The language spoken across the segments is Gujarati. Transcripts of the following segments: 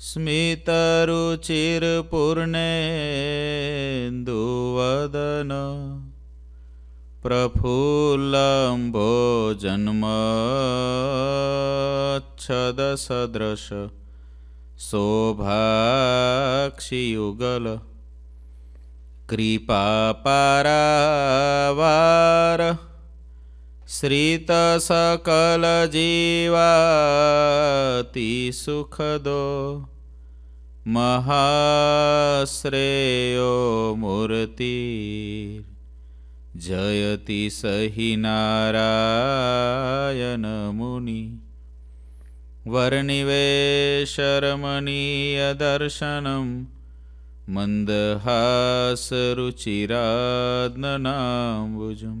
स्मितरुचिरपूर्णेन्दुवदन प्रफुल्लम्भो जन्मच्छदसदृश शोभाक्षियुगल कृपा श्रितसकलजीवातिसुखदो सुखदो महाश्रेयो मूर्ति जयति स हि नारायणमुनि वर्निवेशरमणीयदर्शनं मन्दहासरुचिराद्ननाम्बुजम्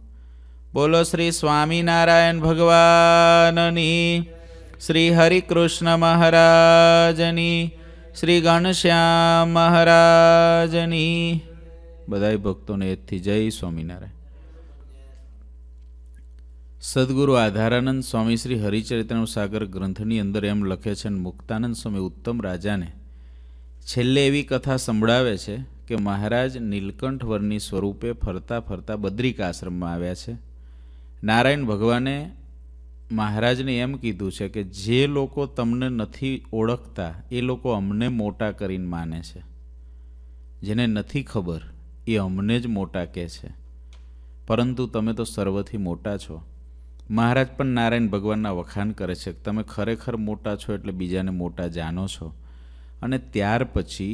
બોલો શ્રી સ્વામિનારાયણ ભગવાનની શ્રી હરિકૃષ્ણ મહારાજની શ્રી ગણશ્યામ મહારાજની બધા ભક્તોને એથી જય સ્વામિનારાયણ સદગુરુ આધારાનંદ સ્વામી શ્રી હરિચરિત્રનું સાગર ગ્રંથની અંદર એમ લખે છે મુક્તાનંદ સ્વામી ઉત્તમ રાજાને છેલ્લે એવી કથા સંભળાવે છે કે મહારાજ નીલકંઠવરની સ્વરૂપે ફરતા ફરતા બદ્રિક આશ્રમમાં આવ્યા છે નારાયણ ભગવાને મહારાજને એમ કીધું છે કે જે લોકો તમને નથી ઓળખતા એ લોકો અમને મોટા કરીને માને છે જેને નથી ખબર એ અમને જ મોટા કહે છે પરંતુ તમે તો સર્વથી મોટા છો મહારાજ પણ નારાયણ ભગવાનના વખાણ કરે છે તમે ખરેખર મોટા છો એટલે બીજાને મોટા જાણો છો અને ત્યાર પછી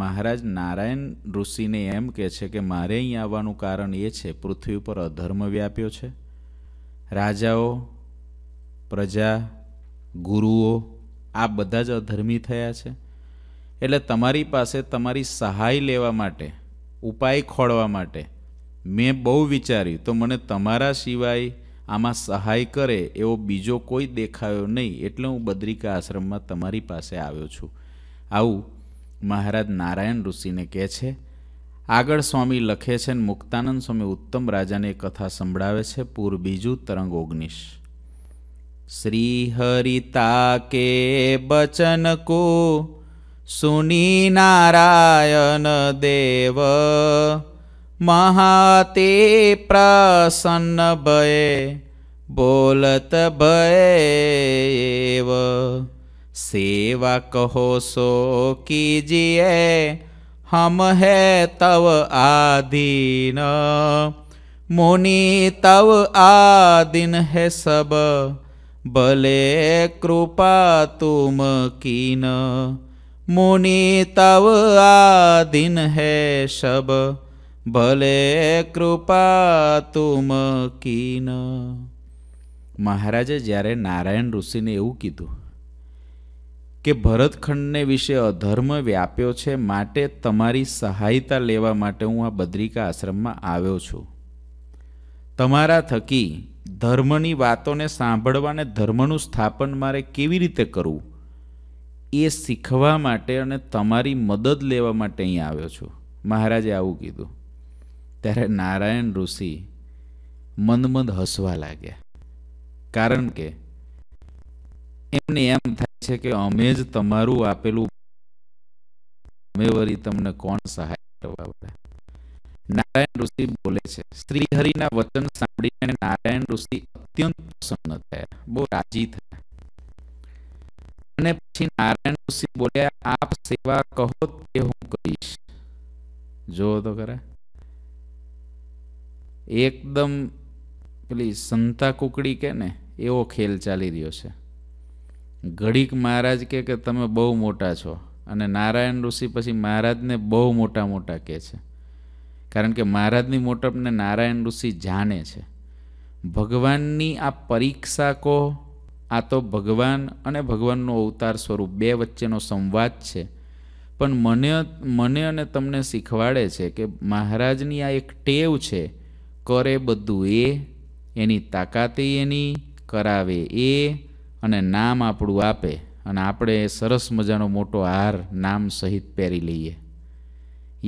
મહારાજ નારાયણ ઋષિને એમ કહે છે કે મારે અહીં આવવાનું કારણ એ છે પૃથ્વી ઉપર અધર્મ વ્યાપ્યો છે રાજાઓ પ્રજા ગુરુઓ આ બધા જ અધર્મી થયા છે એટલે તમારી પાસે તમારી સહાય લેવા માટે ઉપાય ખોળવા માટે મેં બહુ વિચાર્યું તો મને તમારા સિવાય આમાં સહાય કરે એવો બીજો કોઈ દેખાયો નહીં એટલે હું બદ્રિકા આશ્રમમાં તમારી પાસે આવ્યો છું આવું મહારાજ નારાયણ ઋષિને કહે છે આગળ સ્વામી લખે છે ને મુક્તાનંદ સ્વામી ઉત્તમ રાજાને કથા સંભળાવે છે પૂર બીજું તરંગ ઓગણીસ શ્રી હરિતા કે બચન કો સુની નારાયણ દેવ મહાતે પ્રસન્ન ભય બોલત ભય સેવા કહો સો કીજીએ हम है तव आधीन मुनि तव आदिन है सब भले कृपा तुम कीन मुनि तव आदिन है सब ભલે કૃપા તુમ કીન મહારાજે જ્યારે નારાયણ ઋષિને એવું કીધું કે ભરતખંડને વિશે અધર્મ વ્યાપ્યો છે માટે તમારી સહાયતા લેવા માટે હું આ બદ્રિકા આશ્રમમાં આવ્યો છું તમારા થકી ધર્મની વાતોને સાંભળવાને ધર્મનું સ્થાપન મારે કેવી રીતે કરવું એ શીખવા માટે અને તમારી મદદ લેવા માટે અહીં આવ્યો છું મહારાજે આવું કીધું ત્યારે નારાયણ ઋષિ મંદ હસવા લાગ્યા કારણ કે એમને એમ થાય છે કે અમે જ તમારું આપેલું અમે વરી તમને કોણ સહાય કરવા નારાયણ ઋષિ બોલે છે શ્રી હરિના વચન સાંભળીને નારાયણ ઋષિ અત્યંત પ્રસન્ન થયા બહુ રાજી થયા અને પછી નારાયણ ઋષિ બોલ્યા આપ સેવા કહો તે હું કરીશ જો તો ખરા એકદમ પેલી સંતા કુકડી કે ને એવો ખેલ ચાલી રહ્યો છે ઘડીક મહારાજ કહે કે તમે બહુ મોટા છો અને નારાયણ ઋષિ પછી મહારાજને બહુ મોટા મોટા કહે છે કારણ કે મહારાજની મોટપને નારાયણ ઋષિ જાણે છે ભગવાનની આ પરીક્ષા કહો આ તો ભગવાન અને ભગવાનનો અવતાર સ્વરૂપ બે વચ્ચેનો સંવાદ છે પણ મને મને અને તમને શીખવાડે છે કે મહારાજની આ એક ટેવ છે કરે બધું એ એની તાકાતે એની કરાવે એ અને નામ આપણું આપે અને આપણે સરસ મજાનો મોટો હાર નામ સહિત પહેરી લઈએ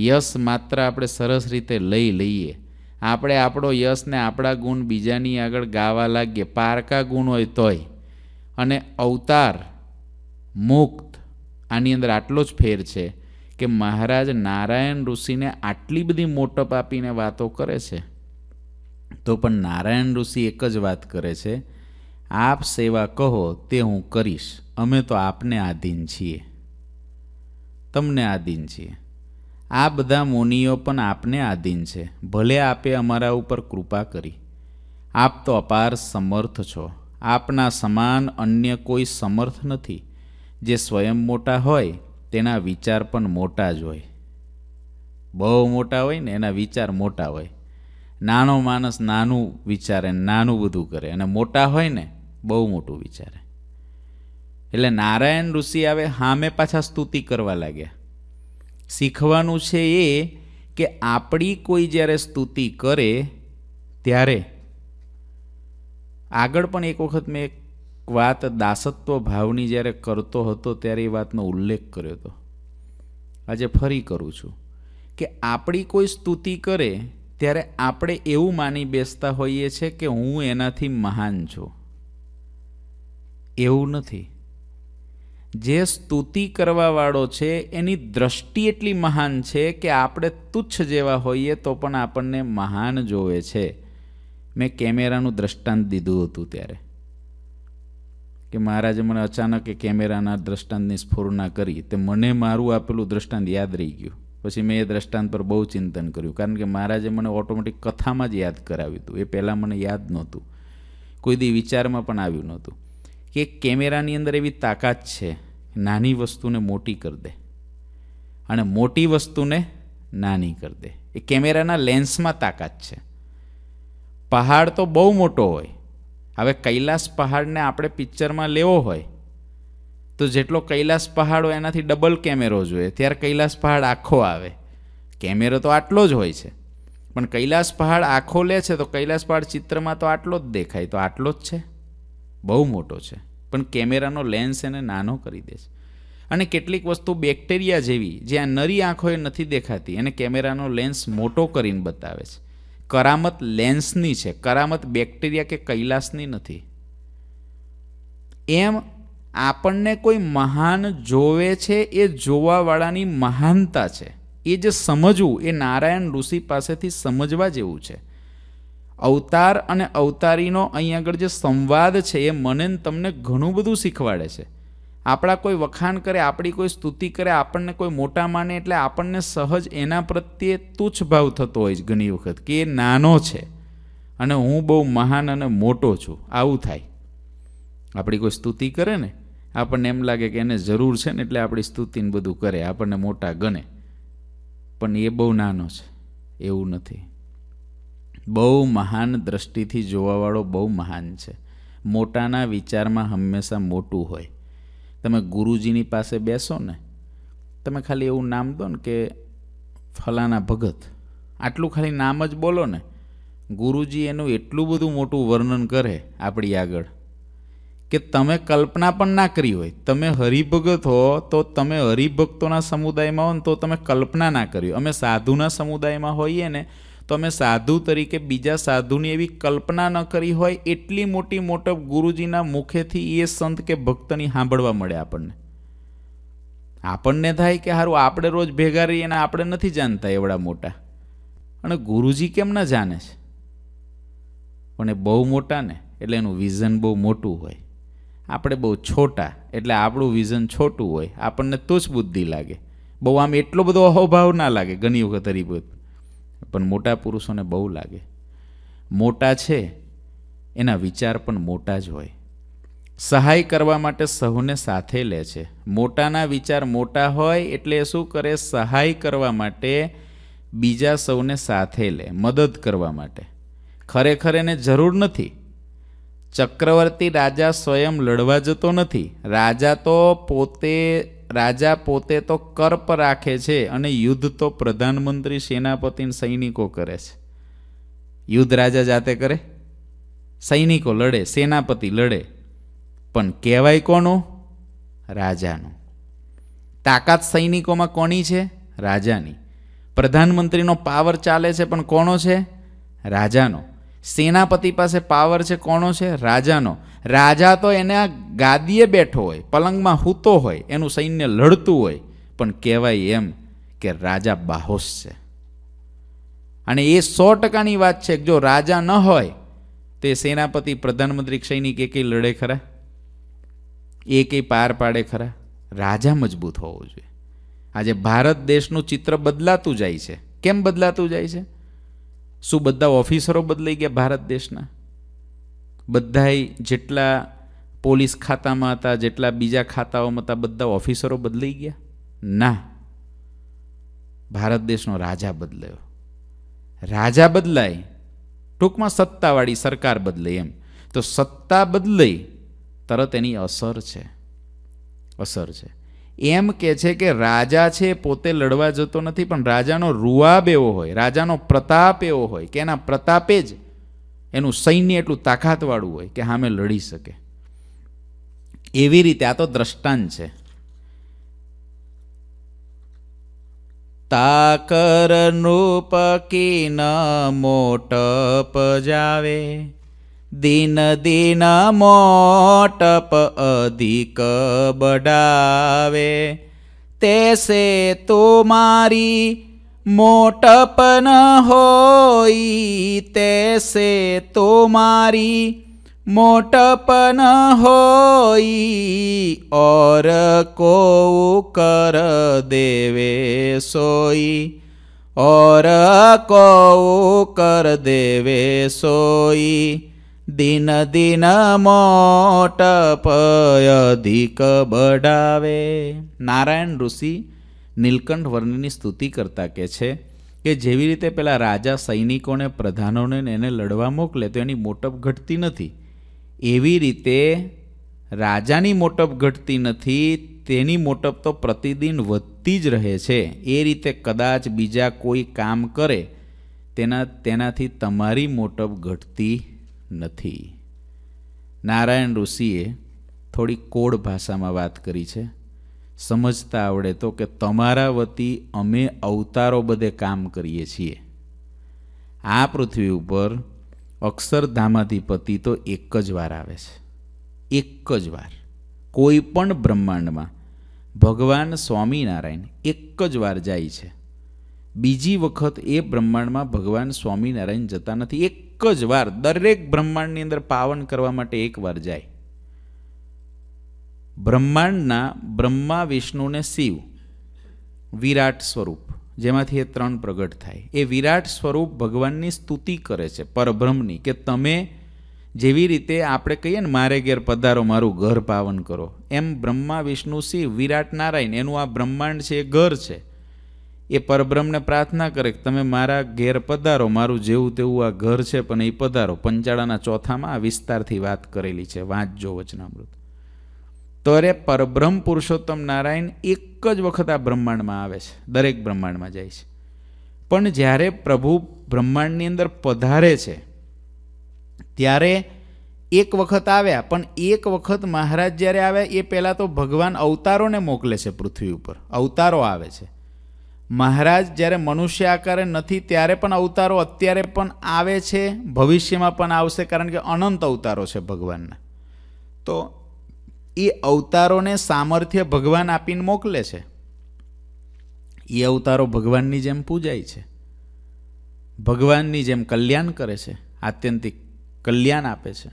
યશ માત્ર આપણે સરસ રીતે લઈ લઈએ આપણે આપણો યશને આપણા ગુણ બીજાની આગળ ગાવા લાગીએ પારકા ગુણ હોય તોય અને અવતાર મુક્ત આની અંદર આટલો જ ફેર છે કે મહારાજ નારાયણ ઋષિને આટલી બધી મોટપ આપીને વાતો કરે છે તો પણ નારાયણ ઋષિ એક જ વાત કરે છે આપ સેવા કહો તે હું કરીશ અમે તો આપને આધીન છીએ તમને આધીન છીએ આ બધા મુનિઓ પણ આપને આધીન છે ભલે આપે અમારા ઉપર કૃપા કરી આપ તો અપાર સમર્થ છો આપના સમાન અન્ય કોઈ સમર્થ નથી જે સ્વયં મોટા હોય તેના વિચાર પણ મોટા જ હોય બહુ મોટા હોય ને એના વિચાર મોટા હોય નાનો માણસ નાનું વિચારે નાનું બધું કરે અને મોટા હોય ને બહુ મોટું વિચારે એટલે નારાયણ ઋષિ આવે હામે પાછા સ્તુતિ કરવા લાગ્યા શીખવાનું છે એ કે આપણી કોઈ જ્યારે સ્તુતિ કરે ત્યારે આગળ પણ એક વખત મેં એક વાત દાસત્વ ભાવની જ્યારે કરતો હતો ત્યારે એ વાતનો ઉલ્લેખ કર્યો હતો આજે ફરી કરું છું કે આપણી કોઈ સ્તુતિ કરે ત્યારે આપણે એવું માની બેસતા હોઈએ છીએ કે હું એનાથી મહાન છું એવું નથી જે સ્તુતિ કરવાવાળો છે એની દ્રષ્ટિ એટલી મહાન છે કે આપણે તુચ્છ જેવા હોઈએ તો પણ આપણને મહાન જોવે છે મેં કેમેરાનું દ્રષ્ટાંત દીધું હતું ત્યારે કે મહારાજે મને અચાનક એ કેમેરાના દ્રષ્ટાંતની સ્ફુરણા કરી તે મને મારું આપેલું દ્રષ્ટાંત યાદ રહી ગયું પછી મેં એ દ્રષ્ટાંત પર બહુ ચિંતન કર્યું કારણ કે મહારાજે મને ઓટોમેટિક કથામાં જ યાદ કરાવ્યું હતું એ પહેલાં મને યાદ નહોતું કોઈ દી વિચારમાં પણ આવ્યું નહોતું કે કેમેરાની અંદર એવી તાકાત છે નાની વસ્તુને મોટી કરી દે અને મોટી વસ્તુને નાની કરી દે એ કેમેરાના લેન્સમાં તાકાત છે પહાડ તો બહુ મોટો હોય હવે કૈલાસ પહાડને આપણે પિક્ચરમાં લેવો હોય તો જેટલો કૈલાસ પહાડ હોય એનાથી ડબલ કેમેરો જોઈએ ત્યારે કૈલાસ પહાડ આખો આવે કેમેરો તો આટલો જ હોય છે પણ કૈલાસ પહાડ આખો લે છે તો કૈલાસ પહાડ ચિત્રમાં તો આટલો જ દેખાય તો આટલો જ છે બહુ મોટો છે પણ કેમેરાનો લેન્સ એને નાનો કરી દે છે અને કેટલીક વસ્તુ બેક્ટેરિયા જેવી જે આ નરી આંખોએ નથી દેખાતી એને કેમેરાનો લેન્સ મોટો કરીને બતાવે છે કરામત લેન્સની છે કરામત બેક્ટેરિયા કે કૈલાસની નથી એમ આપણને કોઈ મહાન જોવે છે એ જોવાવાળાની મહાનતા છે એ જે સમજવું એ નારાયણ ઋષિ પાસેથી સમજવા જેવું છે અવતાર અને અવતારીનો અહીંયા આગળ જે સંવાદ છે એ મને તમને ઘણું બધું શીખવાડે છે આપણા કોઈ વખાણ કરે આપણી કોઈ સ્તુતિ કરે આપણને કોઈ મોટા માને એટલે આપણને સહજ એના પ્રત્યે તુચ્છ ભાવ થતો હોય છે ઘણી વખત કે એ નાનો છે અને હું બહુ મહાન અને મોટો છું આવું થાય આપણી કોઈ સ્તુતિ કરે ને આપણને એમ લાગે કે એને જરૂર છે ને એટલે આપણી સ્તુતિને બધું કરે આપણને મોટા ગણે પણ એ બહુ નાનો છે એવું નથી બહુ મહાન દ્રષ્ટિથી જોવાવાળો બહુ મહાન છે મોટાના વિચારમાં હંમેશા મોટું હોય તમે ગુરુજીની પાસે બેસો ને તમે ખાલી એવું નામ દો ને કે ફલાના ભગત આટલું ખાલી નામ જ બોલો ને ગુરુજી એનું એટલું બધું મોટું વર્ણન કરે આપણી આગળ કે તમે કલ્પના પણ ના કરી હોય તમે હરિભગત હો તો તમે હરિભક્તોના સમુદાયમાં હો ને તો તમે કલ્પના ના કરી અમે સાધુના સમુદાયમાં હોઈએ ને તો અમે સાધુ તરીકે બીજા સાધુની એવી કલ્પના ન કરી હોય એટલી મોટી મોટપ ગુરુજીના મુખેથી એ સંત કે ભક્તની સાંભળવા મળે આપણને આપણને થાય કે સારું આપણે રોજ ભેગા રહીએ અને આપણે નથી જાણતા એવડા મોટા અને ગુરુજી કેમ ના જાણે છે પણ એ બહુ મોટા ને એટલે એનું વિઝન બહુ મોટું હોય આપણે બહુ છોટા એટલે આપણું વિઝન છોટું હોય આપણને તુચ્છ બુદ્ધિ લાગે બહુ આમ એટલો બધો અહોભાવ ના લાગે ઘણી વખત હરિભૂત પણ મોટા પુરુષોને બહુ લાગે મોટા છે એના વિચાર પણ મોટા જ હોય સહાય કરવા માટે સહુને સાથે લે છે મોટાના વિચાર મોટા હોય એટલે શું કરે સહાય કરવા માટે બીજા સૌને સાથે લે મદદ કરવા માટે ખરેખર એને જરૂર નથી ચક્રવર્તી રાજા સ્વયં લડવા જતો નથી રાજા તો પોતે રાજા પોતે તો કર્પ રાખે છે અને યુદ્ધ તો પ્રધાનમંત્રી સેનાપતિ સૈનિકો કરે છે યુદ્ધ રાજા જાતે કરે સૈનિકો લડે સેનાપતિ લડે પણ કહેવાય કોનું રાજાનું તાકાત સૈનિકોમાં કોની છે રાજાની પ્રધાનમંત્રીનો પાવર ચાલે છે પણ કોનો છે રાજાનો સેનાપતિ પાસે પાવર છે કોણો છે રાજાનો રાજા તો એને આ ગાદીએ બેઠો હોય પલંગમાં હૂતો હોય એનું સૈન્ય લડતું હોય પણ કહેવાય એમ કે રાજા બાહોશ છે અને એ સો ટકાની વાત છે જો રાજા ન હોય તો એ સેનાપતિ પ્રધાનમંત્રી સૈનિક કંઈ લડે ખરા એ એકેય પાર પાડે ખરા રાજા મજબૂત હોવો જોઈએ આજે ભારત દેશનું ચિત્ર બદલાતું જાય છે કેમ બદલાતું જાય છે શું બધા ઓફિસરો બદલાઈ ગયા ભારત દેશના બધાય જેટલા પોલીસ ખાતામાં હતા જેટલા બીજા ખાતાઓમાં હતા બધા ઓફિસરો બદલાઈ ગયા ના ભારત દેશનો રાજા બદલાયો રાજા બદલાય ટૂંકમાં સત્તાવાળી સરકાર બદલે એમ તો સત્તા બદલાઈ તરત એની અસર છે અસર છે એમ કે છે કે રાજા છે પોતે લડવા જતો નથી પણ રાજાનો રૂઆબ એવો હોય રાજાનો પ્રતાપ એવો હોય કે એના પ્રતાપે જ એનું સૈન્ય એટલું તાકાતવાળું હોય કે સામે લડી શકે એવી રીતે આ તો દ્રષ્ટાંત છે તાકરનું પકીન મોટપ જાવે દિન દિન મોટપ અધિક બડાવે તે સે તો મારી મોટપ ન હોય તેસે તો મારી મોટપ ન હોય ઓર કો કર દેવે સોઈ ઓર કો કર દેવે સોઈ દિન દિન મોટપય અધિક બઢાવે નારાયણ ઋષિ નીલકંઠ વર્ણની સ્તુતિ કરતા કે છે કે જેવી રીતે પેલા રાજા સૈનિકોને પ્રધાનોને એને લડવા મોકલે તો એની મોટપ ઘટતી નથી એવી રીતે રાજાની મોટપ ઘટતી નથી તેની મોટપ તો પ્રતિદિન વધતી જ રહે છે એ રીતે કદાચ બીજા કોઈ કામ કરે તેના તેનાથી તમારી મોટપ ઘટતી નથી નારાયણ ઋષિએ થોડી કોડ ભાષામાં વાત કરી છે સમજતા આવડે તો કે તમારા વતી અમે અવતારો બધે કામ કરીએ છીએ આ પૃથ્વી ઉપર અક્ષરધામાધિપતિ તો એક જ વાર આવે છે એક જ વાર કોઈ પણ બ્રહ્માંડમાં ભગવાન સ્વામિનારાયણ એક જ વાર જાય છે બીજી વખત એ બ્રહ્માંડમાં ભગવાન સ્વામિનારાયણ જતા નથી એક એક જ વાર દરેક બ્રહ્માંડની અંદર પાવન કરવા માટે એક વાર જાય બ્રહ્માંડના બ્રહ્મા વિષ્ણુ ને શિવ વિરાટ સ્વરૂપ જેમાંથી એ ત્રણ પ્રગટ થાય એ વિરાટ સ્વરૂપ ભગવાનની સ્તુતિ કરે છે પરબ્રહ્મની કે તમે જેવી રીતે આપણે કહીએ ને મારે ઘેર પધારો મારું ઘર પાવન કરો એમ બ્રહ્મા વિષ્ણુ શિવ વિરાટ નારાયણ એનું આ બ્રહ્માંડ છે એ ઘર છે એ પરબ્રહ્મને પ્રાર્થના કરે કે તમે મારા ઘેર પધારો મારું જેવું તેવું આ ઘર છે પણ એ પધારો પંચાળાના ચોથામાં આ વિસ્તારથી વાત કરેલી છે વાંચજો વચનામૃત તો અરે પરબ્રહ્મ પુરુષોત્તમ નારાયણ એક જ વખત આ બ્રહ્માંડમાં આવે છે દરેક બ્રહ્માંડમાં જાય છે પણ જ્યારે પ્રભુ બ્રહ્માંડની અંદર પધારે છે ત્યારે એક વખત આવ્યા પણ એક વખત મહારાજ જ્યારે આવ્યા એ પહેલાં તો ભગવાન અવતારોને મોકલે છે પૃથ્વી ઉપર અવતારો આવે છે મહારાજ જ્યારે મનુષ્ય આકારે નથી ત્યારે પણ અવતારો અત્યારે પણ આવે છે ભવિષ્યમાં પણ આવશે કારણ કે અનંત અવતારો છે ભગવાનના તો એ અવતારોને સામર્થ્ય ભગવાન આપીને મોકલે છે એ અવતારો ભગવાનની જેમ પૂજાય છે ભગવાનની જેમ કલ્યાણ કરે છે આત્યંતિક કલ્યાણ આપે છે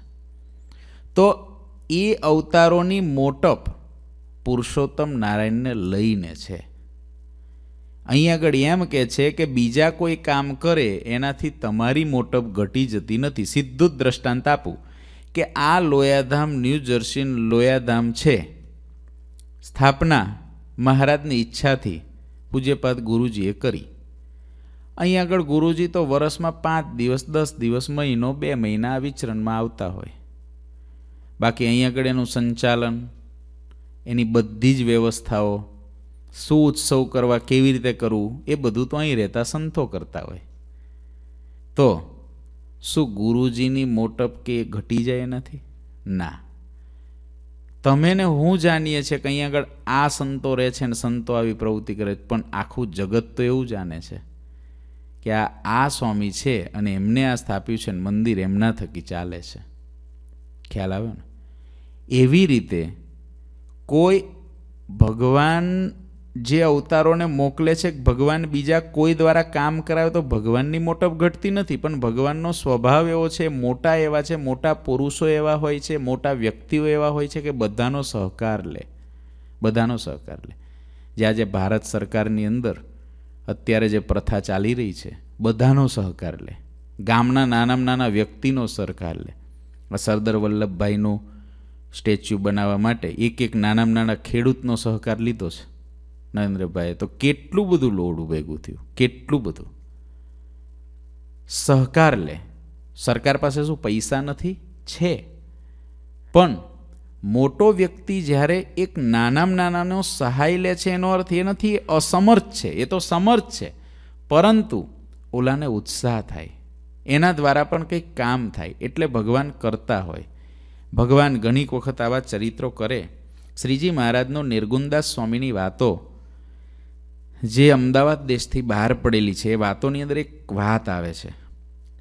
તો એ અવતારોની મોટપ પુરુષોત્તમ નારાયણને લઈને છે અહીં આગળ એમ કે છે કે બીજા કોઈ કામ કરે એનાથી તમારી મોટપ ઘટી જતી નથી સીધું જ દ્રષ્ટાંત આપું કે આ લોયાધામ ન્યૂ જર્સીન લોયાધામ છે સ્થાપના મહારાજની ઈચ્છાથી પૂજ્યપાદ ગુરુજીએ કરી અહીં આગળ ગુરુજી તો વરસમાં પાંચ દિવસ દસ દિવસ મહિનો બે મહિના વિચરણમાં આવતા હોય બાકી અહીં આગળ એનું સંચાલન એની બધી જ વ્યવસ્થાઓ શું ઉત્સવ કરવા કેવી રીતે કરવું એ બધું તો અહીં રહેતા સંતો કરતા હોય તો શું ગુરુજીની મોટપ કે ઘટી જાય નથી ના તમે ને હું જાણીએ છીએ કે અહીં આગળ આ સંતો રહે છે ને સંતો આવી પ્રવૃત્તિ કરે પણ આખું જગત તો એવું જાણે છે કે આ આ સ્વામી છે અને એમને આ સ્થાપ્યું છે ને મંદિર એમના થકી ચાલે છે ખ્યાલ આવ્યો ને એવી રીતે કોઈ ભગવાન જે અવતારોને મોકલે છે ભગવાન બીજા કોઈ દ્વારા કામ કરાવે તો ભગવાનની મોટપ ઘટતી નથી પણ ભગવાનનો સ્વભાવ એવો છે મોટા એવા છે મોટા પુરુષો એવા હોય છે મોટા વ્યક્તિઓ એવા હોય છે કે બધાનો સહકાર લે બધાનો સહકાર લે જે આજે ભારત સરકારની અંદર અત્યારે જે પ્રથા ચાલી રહી છે બધાનો સહકાર લે ગામના નાનામાં નાના વ્યક્તિનો સહકાર લે આ સરદાર વલ્લભભાઈનું સ્ટેચ્યુ બનાવવા માટે એક એક નાનામાં નાના ખેડૂતનો સહકાર લીધો છે નરેન્દ્રભાઈ તો કેટલું બધું લોડ ભેગું થયું કેટલું બધું સહકાર લે સરકાર પાસે શું પૈસા નથી છે પણ મોટો વ્યક્તિ જ્યારે એક નાનામાં નાનાનો સહાય લે છે એનો અર્થ એ નથી અસમર્થ છે એ તો સમર્થ છે પરંતુ ઓલાને ઉત્સાહ થાય એના દ્વારા પણ કંઈક કામ થાય એટલે ભગવાન કરતા હોય ભગવાન ઘણીક વખત આવા ચરિત્રો કરે શ્રીજી મહારાજનો નિર્ગુંદાસ સ્વામીની વાતો જે અમદાવાદ દેશથી બહાર પડેલી છે એ વાતોની અંદર એક વાત આવે છે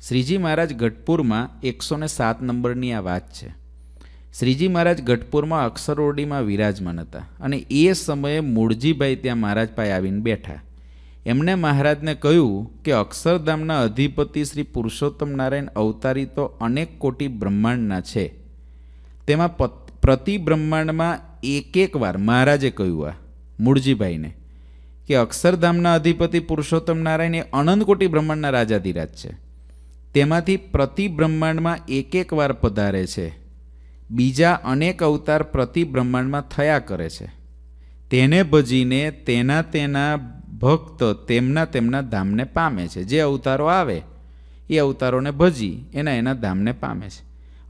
શ્રીજી મહારાજ ગઢપુરમાં એકસો ને સાત નંબરની આ વાત છે શ્રીજી મહારાજ ગઢપુરમાં અક્ષરોડીમાં વિરાજમાન હતા અને એ સમયે મૂળજીભાઈ ત્યાં મહારાજ પાસે આવીને બેઠા એમણે મહારાજને કહ્યું કે અક્ષરધામના અધિપતિ શ્રી પુરુષોત્તમ નારાયણ અવતારી તો અનેક કોટી બ્રહ્માંડના છે તેમાં પ્રતિ બ્રહ્માંડમાં એક એક વાર મહારાજે કહ્યું આ મૂળજીભાઈને કે અક્ષરધામના અધિપતિ પુરુષોત્તમ નારાયણ એ અનંતકોટી બ્રહ્માંડના રાજાધિરાજ છે તેમાંથી પ્રતિ બ્રહ્માંડમાં એક એક વાર પધારે છે બીજા અનેક અવતાર પ્રતિ બ્રહ્માંડમાં થયા કરે છે તેને ભજીને તેના તેના ભક્ત તેમના તેમના ધામને પામે છે જે અવતારો આવે એ અવતારોને ભજી એના એના ધામને પામે છે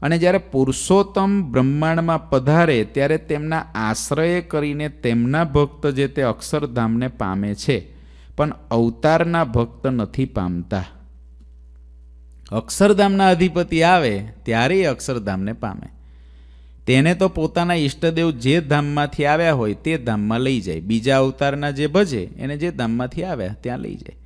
અને જ્યારે પુરુષોત્તમ બ્રહ્માંડમાં પધારે ત્યારે તેમના આશ્રય કરીને તેમના ભક્ત જે તે અક્ષરધામને પામે છે પણ અવતારના ભક્ત નથી પામતા અક્ષરધામના અધિપતિ આવે ત્યારે એ અક્ષરધામને પામે તેને તો પોતાના ઈષ્ટદેવ જે ધામમાંથી આવ્યા હોય તે ધામમાં લઈ જાય બીજા અવતારના જે ભજે એને જે ધામમાંથી આવ્યા ત્યાં લઈ જાય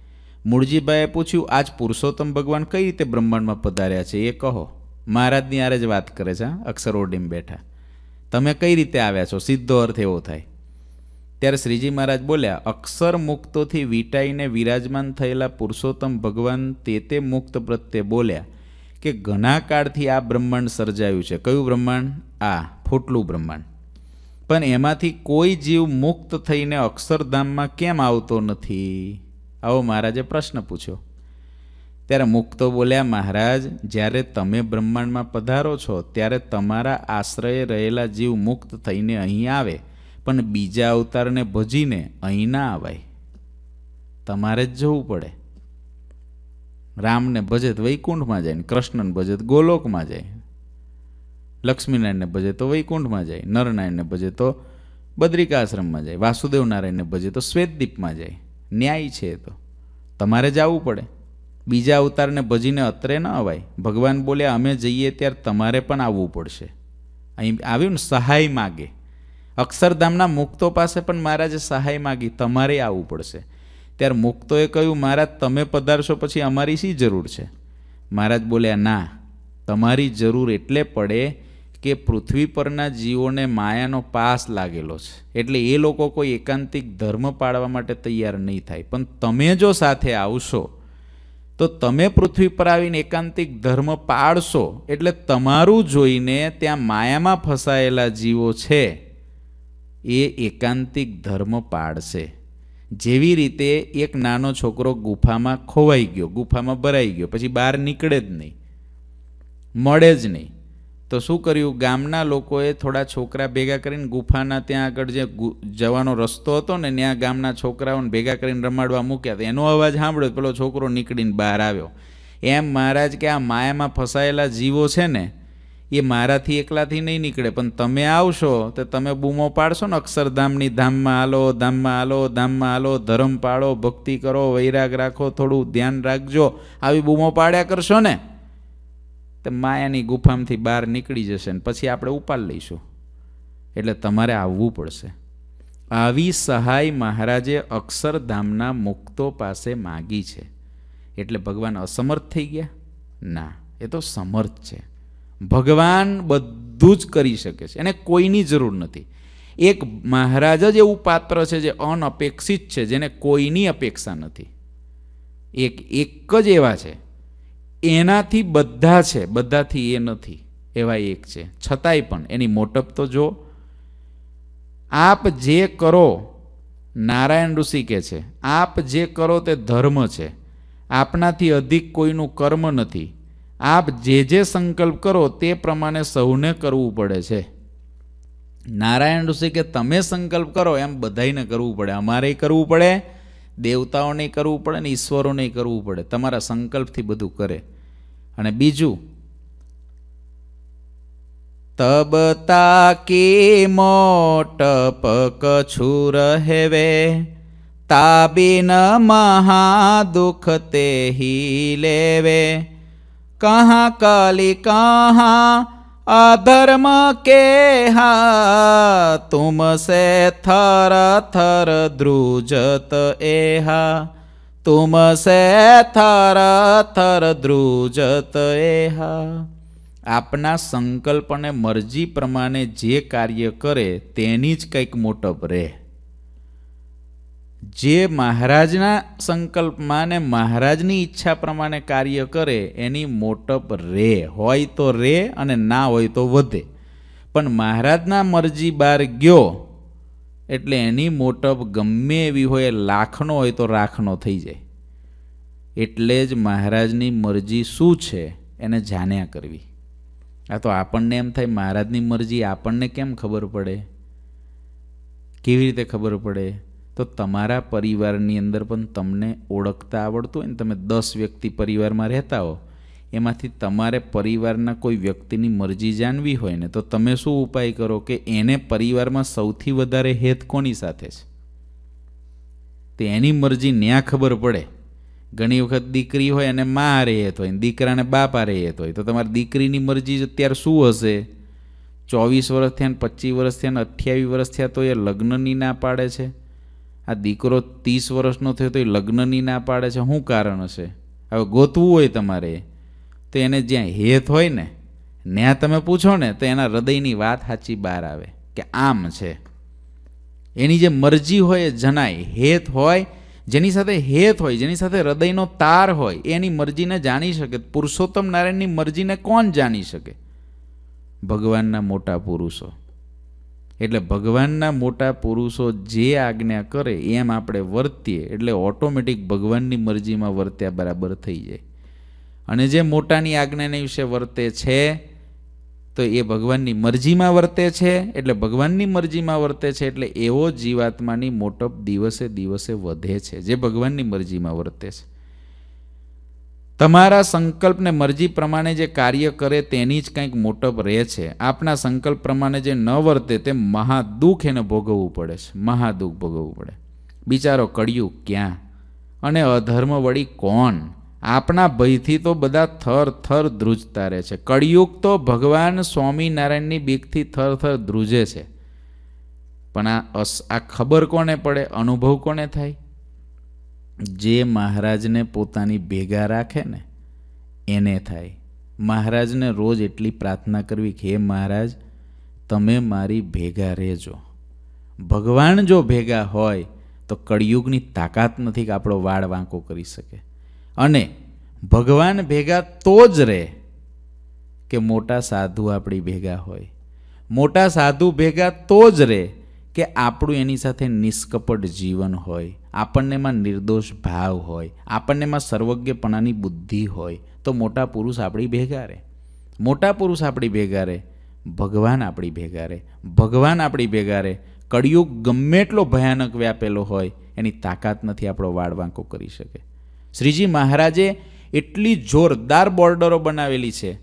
મૂળજીભાઈએ પૂછ્યું આજ પુરુષોત્તમ ભગવાન કઈ રીતે બ્રહ્માંડમાં પધાર્યા છે એ કહો મહારાજની આરે જ વાત કરે છે અક્ષર ઓડીમ બેઠા તમે કઈ રીતે આવ્યા છો સીધો અર્થ એવો થાય ત્યારે શ્રીજી મહારાજ બોલ્યા અક્ષર મુક્તોથી વીટાઈને વિરાજમાન થયેલા પુરુષોત્તમ ભગવાન તે તે મુક્ત પ્રત્યે બોલ્યા કે ઘણા કાળથી આ બ્રહ્માંડ સર્જાયું છે કયું બ્રહ્માંડ આ ફૂટલું બ્રહ્માંડ પણ એમાંથી કોઈ જીવ મુક્ત થઈને અક્ષરધામમાં કેમ આવતો નથી આવો મહારાજે પ્રશ્ન પૂછ્યો ત્યારે મુક્તો બોલ્યા મહારાજ જ્યારે તમે બ્રહ્માંડમાં પધારો છો ત્યારે તમારા આશ્રયે રહેલા જીવ મુક્ત થઈને અહીં આવે પણ બીજા અવતારને ભજીને અહીં ના આવાય તમારે જ જવું પડે રામને ભજત વૈકુંઠમાં જાય ને કૃષ્ણને ભજત ગોલોકમાં જાય લક્ષ્મીનારાયણને ભજે તો વૈકુંઠમાં જાય નરનારાયણને ભજે તો બદ્રિકાશ્રમમાં જાય વાસુદેવ નારાયણને ભજે તો શ્વેતદીપમાં જાય ન્યાય છે એ તો તમારે જવું પડે બીજા અવતારને ભજીને અત્રે ન અવાય ભગવાન બોલ્યા અમે જઈએ ત્યારે તમારે પણ આવવું પડશે અહીં આવ્યું ને સહાય માગે અક્ષરધામના મુક્તો પાસે પણ મહારાજે સહાય માગી તમારે આવવું પડશે ત્યારે મુક્તોએ કહ્યું મહારાજ તમે પધારશો પછી અમારી શી જરૂર છે મહારાજ બોલ્યા ના તમારી જરૂર એટલે પડે કે પૃથ્વી પરના જીવોને માયાનો પાસ લાગેલો છે એટલે એ લોકો કોઈ એકાંતિક ધર્મ પાળવા માટે તૈયાર નહીં થાય પણ તમે જો સાથે આવશો તો તમે પૃથ્વી પર આવીને એકાંતિક ધર્મ પાળશો એટલે તમારું જોઈને ત્યાં માયામાં ફસાયેલા જીવો છે એ એકાંતિક ધર્મ પાડશે જેવી રીતે એક નાનો છોકરો ગુફામાં ખોવાઈ ગયો ગુફામાં ભરાઈ ગયો પછી બહાર નીકળે જ નહીં મળે જ નહીં તો શું કર્યું ગામના લોકોએ થોડા છોકરા ભેગા કરીને ગુફાના ત્યાં આગળ જે જવાનો રસ્તો હતો ને ત્યાં ગામના છોકરાઓને ભેગા કરીને રમાડવા મૂક્યા તો એનો અવાજ સાંભળ્યો પેલો છોકરો નીકળીને બહાર આવ્યો એમ મહારાજ કે આ માયામાં ફસાયેલા જીવો છે ને એ મારાથી એકલાથી નહીં નીકળે પણ તમે આવશો તો તમે બૂમો પાડશો ને અક્ષરધામની ધામમાં હાલો ધામમાં હાલો ધામમાં હાલો ધર્મ પાળો ભક્તિ કરો વૈરાગ રાખો થોડું ધ્યાન રાખજો આવી બૂમો પાડ્યા કરશો ને તો માયાની ગુફામાંથી બહાર નીકળી જશે ને પછી આપણે ઉપાડ લઈશું એટલે તમારે આવવું પડશે આવી સહાય મહારાજે અક્ષરધામના મુક્તો પાસે માગી છે એટલે ભગવાન અસમર્થ થઈ ગયા ના એ તો સમર્થ છે ભગવાન બધું જ કરી શકે છે એને કોઈની જરૂર નથી એક મહારાજ જ એવું પાત્ર છે જે અનઅપેક્ષિત છે જેને કોઈની અપેક્ષા નથી એક એક જ એવા છે એનાથી બધા છે બધાથી એ નથી એવા એક છે છતાંય પણ એની મોટપ તો જો આપ જે કરો નારાયણ ઋષિ કે છે આપ જે કરો તે ધર્મ છે આપનાથી અધિક કોઈનું કર્મ નથી આપ જે જે સંકલ્પ કરો તે પ્રમાણે સૌને કરવું પડે છે નારાયણ ઋષિ કે તમે સંકલ્પ કરો એમ બધાને કરવું પડે અમારે કરવું પડે દેવતાઓને કરવું પડે ને ઈશ્વરોને કરવું પડે તમારા સંકલ્પથી બધું કરે અને બીજું તબતા કે મોટપ પક છું રહેવે તાબિન મહા દુઃખ તે હી લેવે કહા કાલી કહા अधर्म के हा तुमसे થર થર ધ્રુજત एहा तुमसे थर થર થર ધ્રુજત એહા આપના સંકલ્પ અને મરજી પ્રમાણે જે કાર્ય કરે તેની જ કંઈક મોટપ રહે જે મહારાજના સંકલ્પમાં ને મહારાજની ઈચ્છા પ્રમાણે કાર્ય કરે એની મોટપ રે હોય તો રે અને ના હોય તો વધે પણ મહારાજના મરજી બહાર ગયો એટલે એની મોટપ ગમે એવી હોય લાખનો હોય તો રાખનો થઈ જાય એટલે જ મહારાજની મરજી શું છે એને જાણ્યા કરવી આ તો આપણને એમ થાય મહારાજની મરજી આપણને કેમ ખબર પડે કેવી રીતે ખબર પડે તો તમારા પરિવારની અંદર પણ તમને ઓળખતા આવડતું હોય ને તમે દસ વ્યક્તિ પરિવારમાં રહેતા હો એમાંથી તમારે પરિવારના કોઈ વ્યક્તિની મરજી જાણવી હોય ને તો તમે શું ઉપાય કરો કે એને પરિવારમાં સૌથી વધારે હેત કોની સાથે છે તે એની મરજી ન્યા ખબર પડે ઘણી વખત દીકરી હોય અને મા હારે હેત હોય દીકરાને બાપ હારે હેત હોય તો તમારી દીકરીની મરજી અત્યારે શું હશે ચોવીસ વર્ષ થયા ને પચીસ વર્ષ થયા અઠ્યાવીસ વર્ષ થયા તો એ લગ્નની ના પાડે છે આ દીકરો ત્રીસ વર્ષનો થયો તો એ લગ્નની ના પાડે છે શું કારણ હશે હવે ગોતવું હોય તમારે તો એને જ્યાં હેત હોય ને ત્યાં તમે પૂછો ને તો એના હૃદયની વાત સાચી બહાર આવે કે આમ છે એની જે મરજી હોય એ જણાય હેત હોય જેની સાથે હેત હોય જેની સાથે હૃદયનો તાર હોય એની મરજીને જાણી શકે પુરુષોત્તમ નારાયણની મરજીને કોણ જાણી શકે ભગવાનના મોટા પુરુષો એટલે ભગવાનના મોટા પુરુષો જે આજ્ઞા કરે એમ આપણે વર્તીએ એટલે ઓટોમેટિક ભગવાનની મરજીમાં વર્ત્યા બરાબર થઈ જાય અને જે મોટાની આજ્ઞાને વિશે વર્તે છે તો એ ભગવાનની મરજીમાં વર્તે છે એટલે ભગવાનની મરજીમાં વર્તે છે એટલે એવો જીવાત્માની મોટપ દિવસે દિવસે વધે છે જે ભગવાનની મરજીમાં વર્તે છે તમારા સંકલ્પને મરજી પ્રમાણે જે કાર્ય કરે તેની જ કંઈક મોટપ રહે છે આપના સંકલ્પ પ્રમાણે જે ન વર્તે તે મહાદુઃખ એને ભોગવવું પડે છે મહાદુઃખ ભોગવવું પડે બિચારો કડિયું ક્યાં અને અધર્મ વળી કોણ આપના ભયથી તો બધા થર થર ધ્રુજતા રહે છે કળિયુગ તો ભગવાન સ્વામિનારાયણની બીકથી થર થર ધ્રુજે છે પણ આ આ ખબર કોને પડે અનુભવ કોને થાય જે મહારાજને પોતાની ભેગા રાખે ને એને થાય મહારાજને રોજ એટલી પ્રાર્થના કરવી કે હે મહારાજ તમે મારી ભેગા રહેજો ભગવાન જો ભેગા હોય તો કળિયુગની તાકાત નથી કે આપણો વાળ વાંકો કરી શકે અને ભગવાન ભેગા તો જ રહે કે મોટા સાધુ આપણી ભેગા હોય મોટા સાધુ ભેગા તો જ રહે કે આપણું એની સાથે નિષ્કપટ જીવન હોય આપણને એમાં નિર્દોષ ભાવ હોય આપણને એમાં સર્વજ્ઞપણાની બુદ્ધિ હોય તો મોટા પુરુષ આપણી ભેગા રહે મોટા પુરુષ આપણી ભેગા રહે ભગવાન આપણી ભેગા રહે ભગવાન આપણી ભેગા રહે કળિયુગ ગમે એટલો ભયાનક વ્યાપેલો હોય એની તાકાત નથી આપણો વાળવાંકો કરી શકે શ્રીજી મહારાજે એટલી જોરદાર બોર્ડરો બનાવેલી છે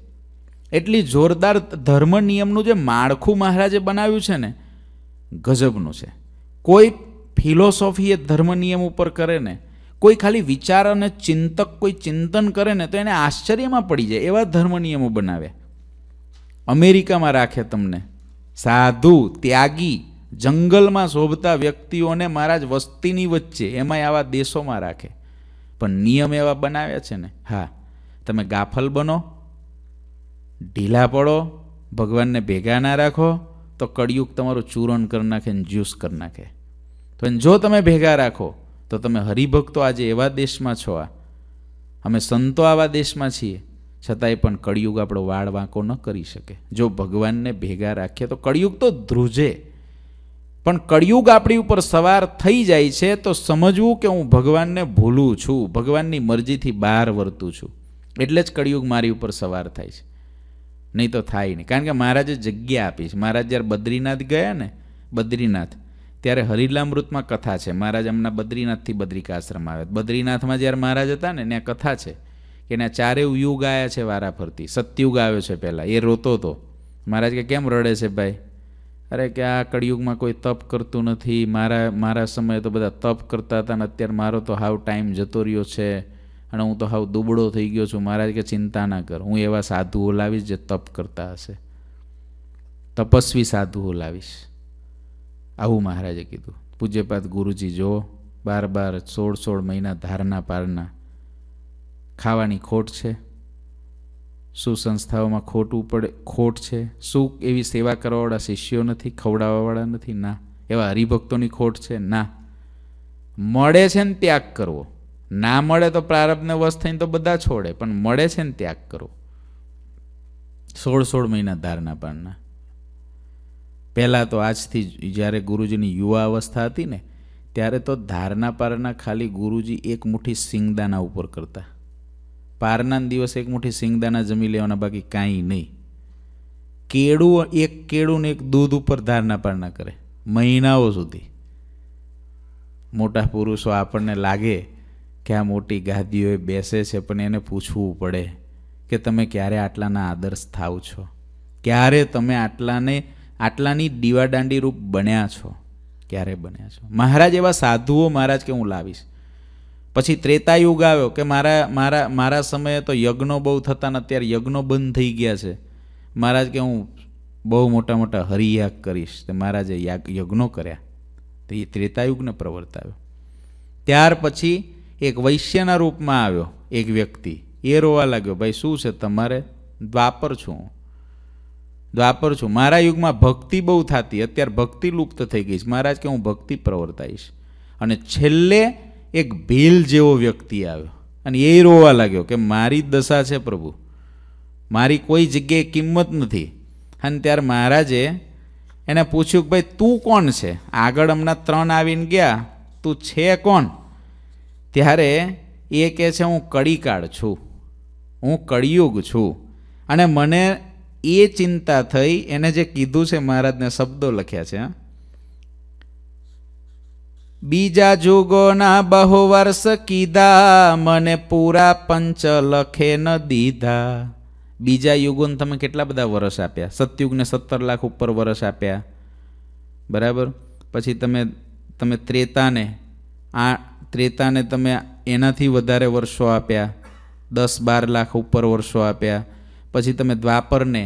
એટલી જોરદાર ધર્મ નિયમનું જે માળખું મહારાજે બનાવ્યું છે ને ગજબનું છે કોઈ ફિલોસોફી એ ધર્મ નિયમ ઉપર કરે ને કોઈ ખાલી વિચાર અને ચિંતક કોઈ ચિંતન કરે ને તો એને આશ્ચર્યમાં પડી જાય એવા ધર્મ નિયમો બનાવ્યા અમેરિકામાં રાખે તમને સાધુ ત્યાગી જંગલમાં શોભતા વ્યક્તિઓને મારા જ વસ્તીની વચ્ચે એમાંય આવા દેશોમાં રાખે પણ નિયમ એવા બનાવ્યા છે ને હા તમે ગાફલ બનો ઢીલા પડો ભગવાનને ભેગા ના રાખો તો કડિયુગ તમારું ચૂરણ કરી નાખે ને જ્યુસ કરી નાખે તો જો તમે ભેગા રાખો તો તમે હરિભક્તો આજે એવા દેશમાં છો આ અમે સંતો આવા દેશમાં છીએ છતાંય પણ કળિયુગ આપણો વાળ વાંકો ન કરી શકે જો ભગવાનને ભેગા રાખીએ તો કળિયુગ તો ધ્રુજે પણ કળિયુગ આપણી ઉપર સવાર થઈ જાય છે તો સમજવું કે હું ભગવાનને ભૂલું છું ભગવાનની મરજીથી બહાર વર્તું છું એટલે જ કળિયુગ મારી ઉપર સવાર થાય છે નહીં તો થાય નહીં કારણ કે મહારાજે જગ્યા આપી છે મહારાજ જ્યારે બદ્રીનાથ ગયા ને બદ્રીનાથ ત્યારે હરિલામૃતમાં કથા છે મહારાજ હમણાં બદ્રીનાથથી બદ્રિકા આશ્રમ આવે બદ્રીનાથમાં જ્યારે મહારાજ હતા ને ત્યાં કથા છે કે એના ચારે યુગ આવ્યા છે વારા ફરતી સતયુગ આવ્યો છે પહેલાં એ રોતો હતો મહારાજ કે કેમ રડે છે ભાઈ અરે કે આ કળિયુગમાં કોઈ તપ કરતું નથી મારા મારા સમયે તો બધા તપ કરતા હતા ને અત્યારે મારો તો હાવ ટાઈમ જતો રહ્યો છે અને હું તો હાવ દુબળો થઈ ગયો છું મહારાજ કે ચિંતા ના કર હું એવા સાધુઓ લાવીશ જે તપ કરતા હશે તપસ્વી સાધુઓ લાવીશ આવું મહારાજે કીધું પૂજ્યપાદ ગુરુજી જો બાર બાર સોળ સોળ મહિના ધારના પારના ખાવાની ખોટ છે સુસંસ્થાઓમાં ખોટું પડે ખોટ છે શું એવી સેવા કરવાવાળા શિષ્યો નથી ખવડાવવાવાળા નથી ના એવા હરિભક્તોની ખોટ છે ના મળે છે ને ત્યાગ કરવો ના મળે તો પ્રારબ્ધને વશ થઈને તો બધા છોડે પણ મળે છે ને ત્યાગ કરો સોળ સોળ મહિના ધારના પાનના પહેલાં તો આજથી જ્યારે ગુરુજીની યુવા અવસ્થા હતી ને ત્યારે તો ધારના પારના ખાલી ગુરુજી એક મુઠ્ઠી સિંગદાના ઉપર કરતા પારના દિવસે એક મુઠ્ઠી સિંગદાના જમી લેવાના બાકી કાંઈ નહીં કેળું એક કેળું ને એક દૂધ ઉપર ધારના પારના કરે મહિનાઓ સુધી મોટા પુરુષો આપણને લાગે કે આ મોટી ગાદીઓએ બેસે છે પણ એને પૂછવું પડે કે તમે ક્યારે આટલાના આદર્શ થાવ છો ક્યારે તમે આટલાને આટલાની દીવાદાંડી રૂપ બન્યા છો ક્યારે બન્યા છો મહારાજ એવા સાધુઓ મહારાજ કે હું લાવીશ પછી ત્રેતાયુગ આવ્યો કે મારા મારા મારા સમયે તો યજ્ઞો બહુ થતા ને અત્યારે યજ્ઞો બંધ થઈ ગયા છે મહારાજ કે હું બહુ મોટા મોટા હરિયાગ કરીશ તો મહારાજે યજ્ઞો કર્યા તો એ ત્રેતાયુગને પ્રવર્તાવ્યો ત્યાર પછી એક વૈશ્યના રૂપમાં આવ્યો એક વ્યક્તિ એ રોવા લાગ્યો ભાઈ શું છે તમારે દ્વાપર છું દ્વાપર છું મારા યુગમાં ભક્તિ બહુ થતી અત્યારે ભક્તિ લુપ્ત થઈ ગઈ છે મહારાજ કે હું ભક્તિ પ્રવર્તાઈશ અને છેલ્લે એક ભીલ જેવો વ્યક્તિ આવ્યો અને એ રોવા લાગ્યો કે મારી દશા છે પ્રભુ મારી કોઈ જગ્યાએ કિંમત નથી અને ત્યારે મહારાજે એને પૂછ્યું કે ભાઈ તું કોણ છે આગળ હમણાં ત્રણ આવીને ગયા તું છે કોણ ત્યારે એ કહે છે હું કડીકાળ છું હું કળિયુગ છું અને મને એ ચિંતા થઈ એને જે કીધું છે મહારાજને શબ્દો લખ્યા છે બીજા જુગોના બહુ વર્ષ કીધા મને પૂરા પંચ લખે ન દીધા બીજા યુગોને તમે કેટલા બધા વર્ષ આપ્યા સત્યુગને સત્તર લાખ ઉપર વર્ષ આપ્યા બરાબર પછી તમે તમે ત્રેતાને આ ત્રેતાને તમે એનાથી વધારે વર્ષો આપ્યા દસ બાર લાખ ઉપર વર્ષો આપ્યા પછી તમે દ્વાપરને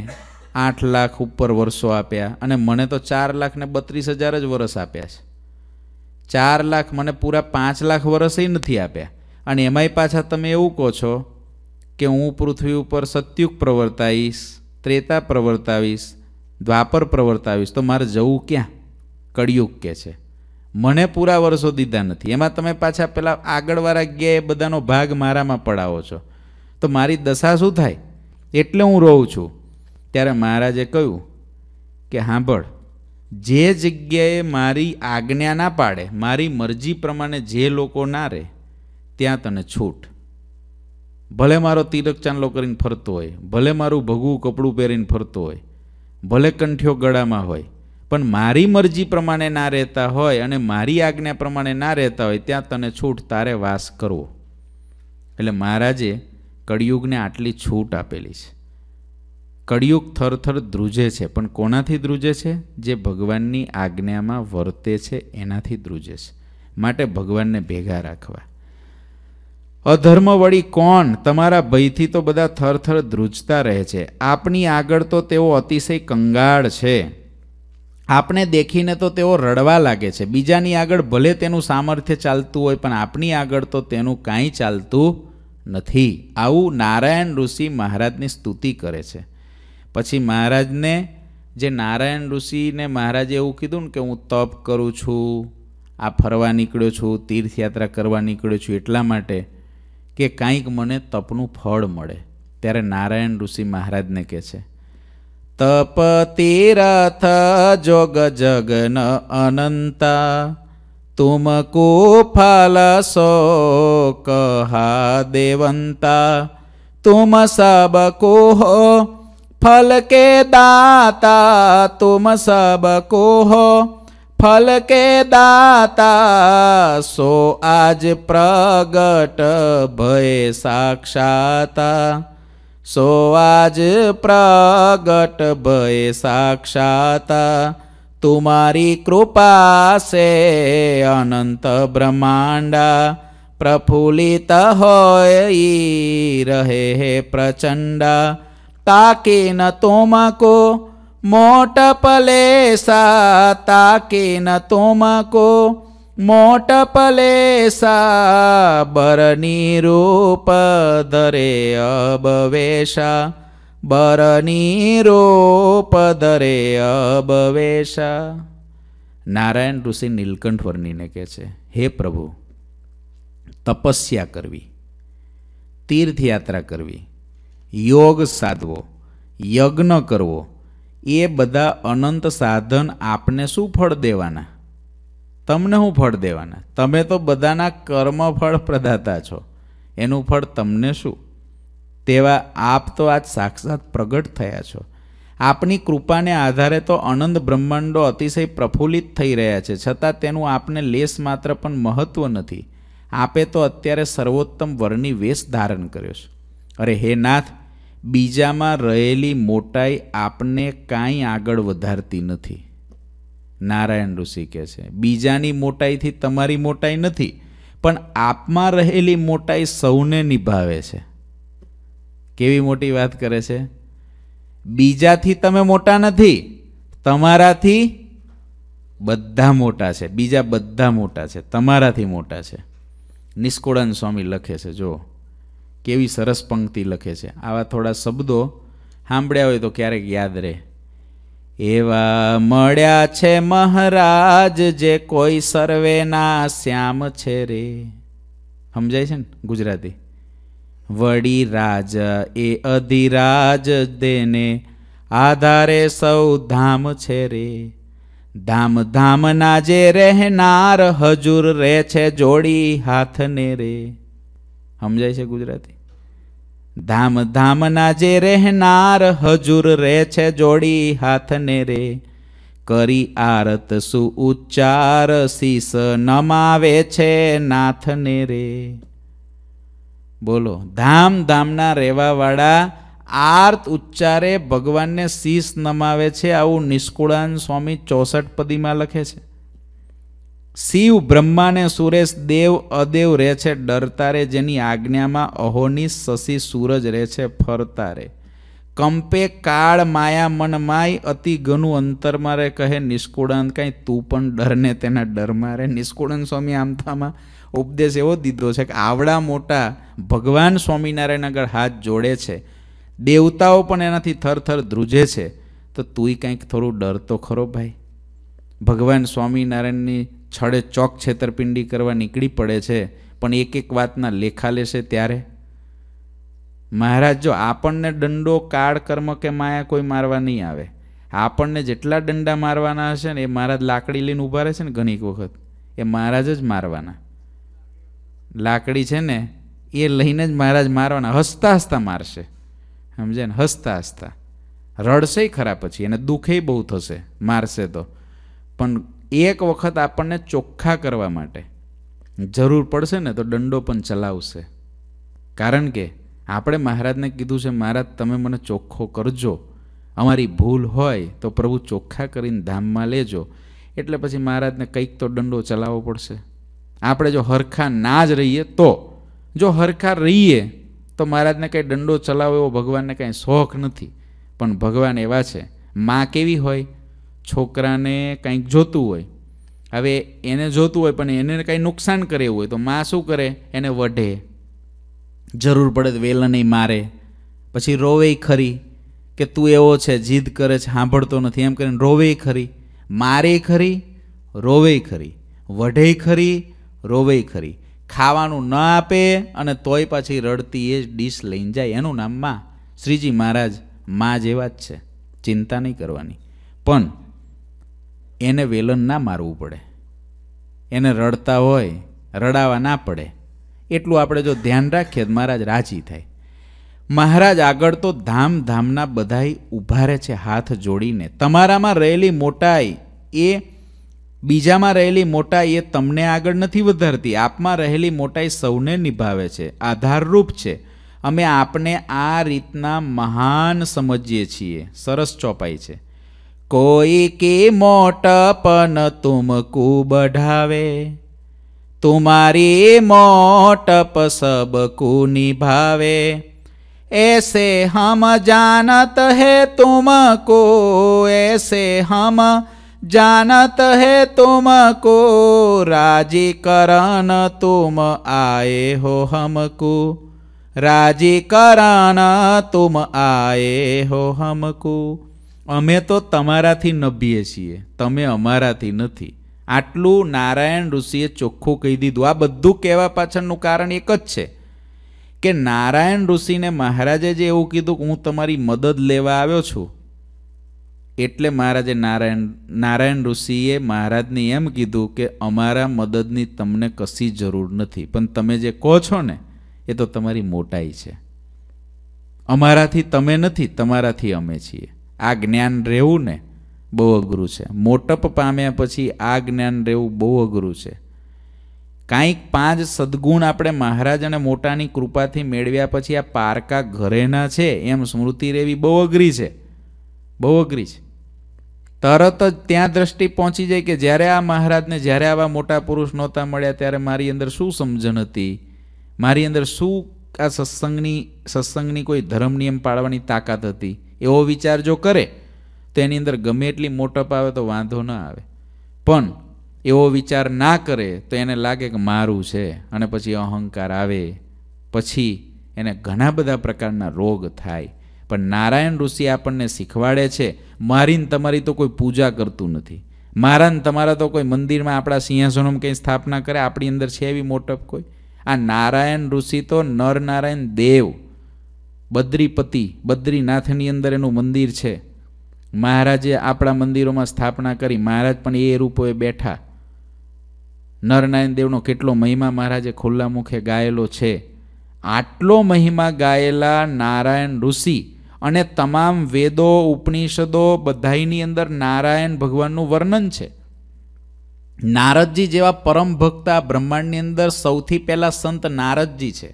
આઠ લાખ ઉપર વર્ષો આપ્યા અને મને તો ચાર લાખને બત્રીસ હજાર જ વર્ષ આપ્યા છે ચાર લાખ મને પૂરા પાંચ લાખ વર્ષે નથી આપ્યા અને એમાંય પાછા તમે એવું કહો છો કે હું પૃથ્વી ઉપર સત્યુગ પ્રવર્તાવીશ ત્રેતા પ્રવર્તાવીશ દ્વાપર પ્રવર્તાવીશ તો મારે જવું ક્યાં કળિયુગ કે છે મને પૂરા વર્ષો દીધા નથી એમાં તમે પાછા પહેલાં આગળવાળા ગયા એ બધાનો ભાગ મારામાં પડાવો છો તો મારી દશા શું થાય એટલે હું રહું છું ત્યારે મહારાજે કહ્યું કે સાંભળ જે જગ્યાએ મારી આજ્ઞા ના પાડે મારી મરજી પ્રમાણે જે લોકો ના રહે ત્યાં તને છૂટ ભલે મારો તિરક ચાંદલો કરીને ફરતો હોય ભલે મારું ભગવું કપડું પહેરીને ફરતો હોય ભલે કંઠ્યો ગળામાં હોય પણ મારી મરજી પ્રમાણે ના રહેતા હોય અને મારી આજ્ઞા પ્રમાણે ના રહેતા હોય ત્યાં તને છૂટ તારે વાસ કરવો એટલે મહારાજે કળિયુગને આટલી છૂટ આપેલી છે કળિયુગ થરથર ધ્રુજે છે પણ કોનાથી ધ્રુજે છે જે ભગવાનની આજ્ઞામાં વર્તે છે એનાથી ધ્રુજે છે માટે ભગવાનને ભેગા રાખવા અધર્મ વળી કોણ તમારા ભયથી તો બધા થરથર ધ્રુજતા રહે છે આપની આગળ તો તેઓ અતિશય કંગાળ છે આપણે દેખીને તો તેઓ રડવા લાગે છે બીજાની આગળ ભલે તેનું સામર્થ્ય ચાલતું હોય પણ આપણી આગળ તો તેનું કાંઈ ચાલતું નથી આવું નારાયણ ઋષિ મહારાજની સ્તુતિ કરે છે પછી મહારાજને જે નારાયણ ઋષિને મહારાજે એવું કીધું ને કે હું તપ કરું છું આ ફરવા નીકળ્યો છું તીર્થયાત્રા કરવા નીકળ્યો છું એટલા માટે કે કાંઈક મને તપનું ફળ મળે ત્યારે નારાયણ ઋષિ મહારાજને કહે છે તપ તીરથ જોગ જગન અનંતા તુમકુ ફલ સો કહા દેવંતા તુમ સબકો હો फल के दाता तुम सबको हो फल के दाता सो आज प्रगट भय साक्षाता સો આજ પ્રગટ ભય સાક્ષાત તુમારી કૃપા સે અનંત બ્રહ્માંડા પ્રફુલ્લિત હોય રહે હે પ્રચંડા ન તુમકો મોટ પલેસા ન તુમકો મોટપલે બરની રૂપ દરે અબવેશા બરની રૂપ દરે અબવેશા નારાયણ ઋષિ નીલકંઠ વર્ણીને કહે છે હે પ્રભુ તપસ્યા કરવી તીર્થયાત્રા કરવી યોગ સાધવો યજ્ઞ કરવો એ બધા અનંત સાધન આપને શું ફળ દેવાના તમને હું ફળ દેવાના તમે તો બધાના કર્મ ફળ પ્રદાતા છો એનું ફળ તમને શું તેવા આપ તો આજ સાક્ષાત પ્રગટ થયા છો આપની કૃપાને આધારે તો અનંત બ્રહ્માંડો અતિશય પ્રફુલ્લિત થઈ રહ્યા છે છતાં તેનું આપને લેસ માત્ર પણ મહત્ત્વ નથી આપે તો અત્યારે સર્વોત્તમ વરની વેશ ધારણ કર્યો છે અરે હે નાથ બીજામાં રહેલી મોટાઈ આપને કાંઈ આગળ વધારતી નથી નારાયણ ઋષિ કહે છે બીજાની મોટાઈથી તમારી મોટાઈ નથી પણ આપમાં રહેલી મોટાઈ સૌને નિભાવે છે કેવી મોટી વાત કરે છે બીજાથી તમે મોટા નથી તમારાથી બધા મોટા છે બીજા બધા મોટા છે તમારાથી મોટા છે નિષ્કુળાન સ્વામી લખે છે જો કેવી સરસ પંક્તિ લખે છે આવા થોડા શબ્દો સાંભળ્યા હોય તો ક્યારેક યાદ રહે એવા મળ્યા છે મહારાજ જે કોઈ સર્વેના શ્યામ છે રે સમજાય છે ને ગુજરાતી વડી રાજ એ અધિરાજ દેને આધારે સૌ ધામ છે રે ધામ ધામના જે રહેનાર હજુર રહે છે જોડી હાથને રે સમજાય છે ગુજરાતી ધામધામના જે રહેનાર હજુર રહે છે જોડી હાથને રે કરી આરત ઉચ્ચાર શીસ નમાવે છે નાથને રે બોલો ધામધામના રહેવાવાળા આર્ત ઉચ્ચારે ભગવાનને શીશ નમાવે છે આવું નિષ્કુળાન સ્વામી ચોસઠ પદીમાં લખે છે શિવ બ્રહ્માને સુરેશ દેવ અદેવ રહે છે ડરતા રે જેની આજ્ઞામાં અહોની શશી સૂરજ રહે છે ફરતા રે કંપે કાળ માયા મન માય અતિ ઘનું અંતર મારે કહે નિષ્કુળાંત કાંઈ તું પણ ડરને તેના ડર મારે નિષ્કુળાંત સ્વામી આમથામાં ઉપદેશ એવો દીધો છે કે આવડા મોટા ભગવાન સ્વામિનારાયણ આગળ હાથ જોડે છે દેવતાઓ પણ એનાથી થરથર ધ્રુજે છે તો તુંય કંઈક થોડું ડર તો ખરો ભાઈ ભગવાન સ્વામિનારાયણની છડે ચોક છેતરપિંડી કરવા નીકળી પડે છે પણ એક એક વાતના લેખા લેશે ત્યારે મહારાજ જો આપણને દંડો કાળ કર્મ કે માયા કોઈ મારવા નહીં આવે આપણને જેટલા દંડા મારવાના હશે ને એ મહારાજ લાકડી લઈને ઊભા રહેશે ને ઘણીક વખત એ મહારાજ જ મારવાના લાકડી છે ને એ લઈને જ મહારાજ મારવાના હસતા હસતા મારશે સમજે ને હસતા હસતા રડશે ખરા પછી એને દુઃખે બહુ થશે મારશે તો પણ એક વખત આપણને ચોખ્ખા કરવા માટે જરૂર પડશે ને તો દંડો પણ ચલાવશે કારણ કે આપણે મહારાજને કીધું છે મહારાજ તમે મને ચોખ્ખો કરજો અમારી ભૂલ હોય તો પ્રભુ ચોખ્ખા કરીને ધામમાં લેજો એટલે પછી મહારાજને કંઈક તો દંડો ચલાવવો પડશે આપણે જો હરખા ના જ રહીએ તો જો હરખા રહીએ તો મહારાજને કંઈ દંડો ચલાવો એવો ભગવાનને કાંઈ શોખ નથી પણ ભગવાન એવા છે માં કેવી હોય છોકરાને કંઈક જોતું હોય હવે એને જોતું હોય પણ એને કાંઈ નુકસાન કરે હોય તો માં શું કરે એને વઢે જરૂર પડે તો નહીં મારે પછી રોવે ખરી કે તું એવો છે જીદ કરે છે સાંભળતો નથી એમ કરીને રોવે ખરી મારે ખરી રોવે ખરી વઢે ખરી રોવે ખરી ખાવાનું ન આપે અને તોય પાછી રડતી એ જ ડીશ લઈને જાય એનું નામ માં શ્રીજી મહારાજ માં જેવા જ છે ચિંતા નહીં કરવાની પણ એને વેલન ના મારવું પડે એને રડતા હોય રડાવા ના પડે એટલું આપણે જો ધ્યાન રાખીએ તો મહારાજ રાજી થાય મહારાજ આગળ તો ધામના બધા ઊભા રહે છે હાથ જોડીને તમારામાં રહેલી મોટાઈ એ બીજામાં રહેલી મોટાઈ એ તમને આગળ નથી વધારતી આપમાં રહેલી મોટાઈ સૌને નિભાવે છે આધારરૂપ છે અમે આપને આ રીતના મહાન સમજીએ છીએ સરસ ચોપાઈ છે कोई की मोटपन तुमको बढ़ावे तुम्हारी मोटप सबको निभावे ऐसे हम जानत है तुमको ऐसे हम जानत है तुमको राजी करण तुम आए हो हमको राजी करण तुम आए हो हमको અમે તો તમારાથી નભીએ છીએ તમે અમારાથી નથી આટલું નારાયણ ઋષિએ ચોખ્ખું કહી દીધું આ બધું કહેવા પાછળનું કારણ એક જ છે કે નારાયણ ઋષિને મહારાજે જે એવું કીધું કે હું તમારી મદદ લેવા આવ્યો છું એટલે મહારાજે નારાયણ નારાયણ ઋષિએ મહારાજને એમ કીધું કે અમારા મદદની તમને કશી જરૂર નથી પણ તમે જે કહો છો ને એ તો તમારી મોટાઈ છે અમારાથી તમે નથી તમારાથી અમે છીએ આ જ્ઞાન રહેવું ને બહુ અઘરું છે મોટપ પામ્યા પછી આ જ્ઞાન રહેવું બહુ અઘરું છે કાંઈક પાંચ સદગુણ આપણે મહારાજ અને મોટાની કૃપાથી મેળવ્યા પછી આ પારકા ઘરેના છે એમ સ્મૃતિ રહેવી બહુ અઘરી છે બહુ અઘરી છે તરત જ ત્યાં દ્રષ્ટિ પહોંચી જાય કે જ્યારે આ મહારાજને જ્યારે આવા મોટા પુરુષ નહોતા મળ્યા ત્યારે મારી અંદર શું સમજણ હતી મારી અંદર શું આ સત્સંગની સત્સંગની કોઈ ધર્મ નિયમ પાળવાની તાકાત હતી એવો વિચાર જો કરે તો એની અંદર ગમે એટલી મોટપ આવે તો વાંધો ન આવે પણ એવો વિચાર ના કરે તો એને લાગે કે મારું છે અને પછી અહંકાર આવે પછી એને ઘણા બધા પ્રકારના રોગ થાય પણ નારાયણ ઋષિ આપણને શીખવાડે છે મારીને તમારી તો કોઈ પૂજા કરતું નથી મારાને તમારા તો કોઈ મંદિરમાં આપણા સિંહાસનોમાં કંઈ સ્થાપના કરે આપણી અંદર છે એવી મોટપ કોઈ આ નારાયણ ઋષિ તો નર નારાયણ દેવ બદ્રીપતિ બદ્રીનાથની અંદર એનું મંદિર છે મહારાજે આપણા મંદિરોમાં સ્થાપના કરી મહારાજ પણ એ રૂપોએ બેઠા નરનારાયણ દેવનો કેટલો મહિમા મહારાજે ખુલ્લા મુખે ગાયેલો છે આટલો મહિમા ગાયેલા નારાયણ ઋષિ અને તમામ વેદો ઉપનિષદો બધાઈની અંદર નારાયણ ભગવાનનું વર્ણન છે નારદજી જેવા પરમ ભક્ત બ્રહ્માંડની અંદર સૌથી પહેલાં સંત નારદજી છે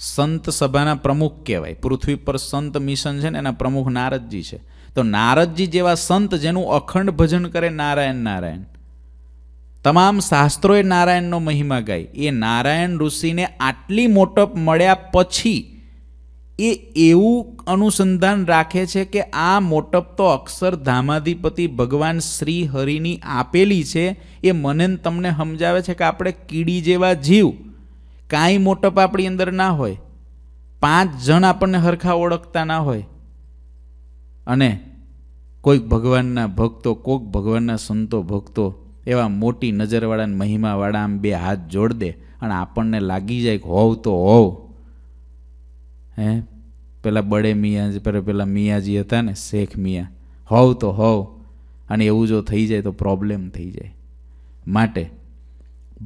સંત સભાના પ્રમુખ કહેવાય પૃથ્વી પર સંત મિશન છે ને એના પ્રમુખ નારદજી છે તો નારદજી જેવા સંત જેનું અખંડ ભજન કરે નારાયણ નારાયણ તમામ શાસ્ત્રોએ નારાયણનો મહિમા ગાય એ નારાયણ ઋષિને આટલી મોટપ મળ્યા પછી એ એવું અનુસંધાન રાખે છે કે આ મોટપ તો અક્ષર ધામાધિપતિ ભગવાન શ્રી હરિની આપેલી છે એ મને તમને સમજાવે છે કે આપણે કીડી જેવા જીવ કાંઈ મોટપ આપણી અંદર ના હોય પાંચ જણ આપણને હરખા ઓળખતા ના હોય અને કોઈક ભગવાનના ભક્તો કોઈક ભગવાનના સંતો ભક્તો એવા મોટી નજરવાળાને મહિમાવાળા આમ બે હાથ જોડ દે અને આપણને લાગી જાય કે હોવ તો હોવ હે પેલા બડે મિયાજી પર પેલા મિયાજી હતા ને શેખ મિયા હોવ તો હોવ અને એવું જો થઈ જાય તો પ્રોબ્લેમ થઈ જાય માટે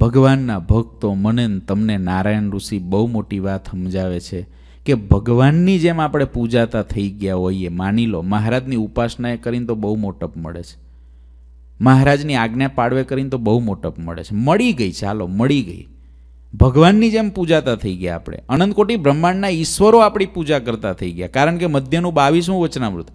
ભગવાનના ભક્તો મને તમને નારાયણ ઋષિ બહુ મોટી વાત સમજાવે છે કે ભગવાનની જેમ આપણે પૂજાતા થઈ ગયા હોઈએ માની લો મહારાજની ઉપાસના એ કરીને તો બહુ મોટપ મળે છે મહારાજની આજ્ઞા પાડવે કરીને તો બહુ મોટપ મળે છે મળી ગઈ ચાલો મળી ગઈ ભગવાનની જેમ પૂજાતા થઈ ગયા આપણે અનંતકોટી બ્રહ્માંડના ઈશ્વરો આપણી પૂજા કરતા થઈ ગયા કારણ કે મધ્યનું બાવીસમું વચનામૃત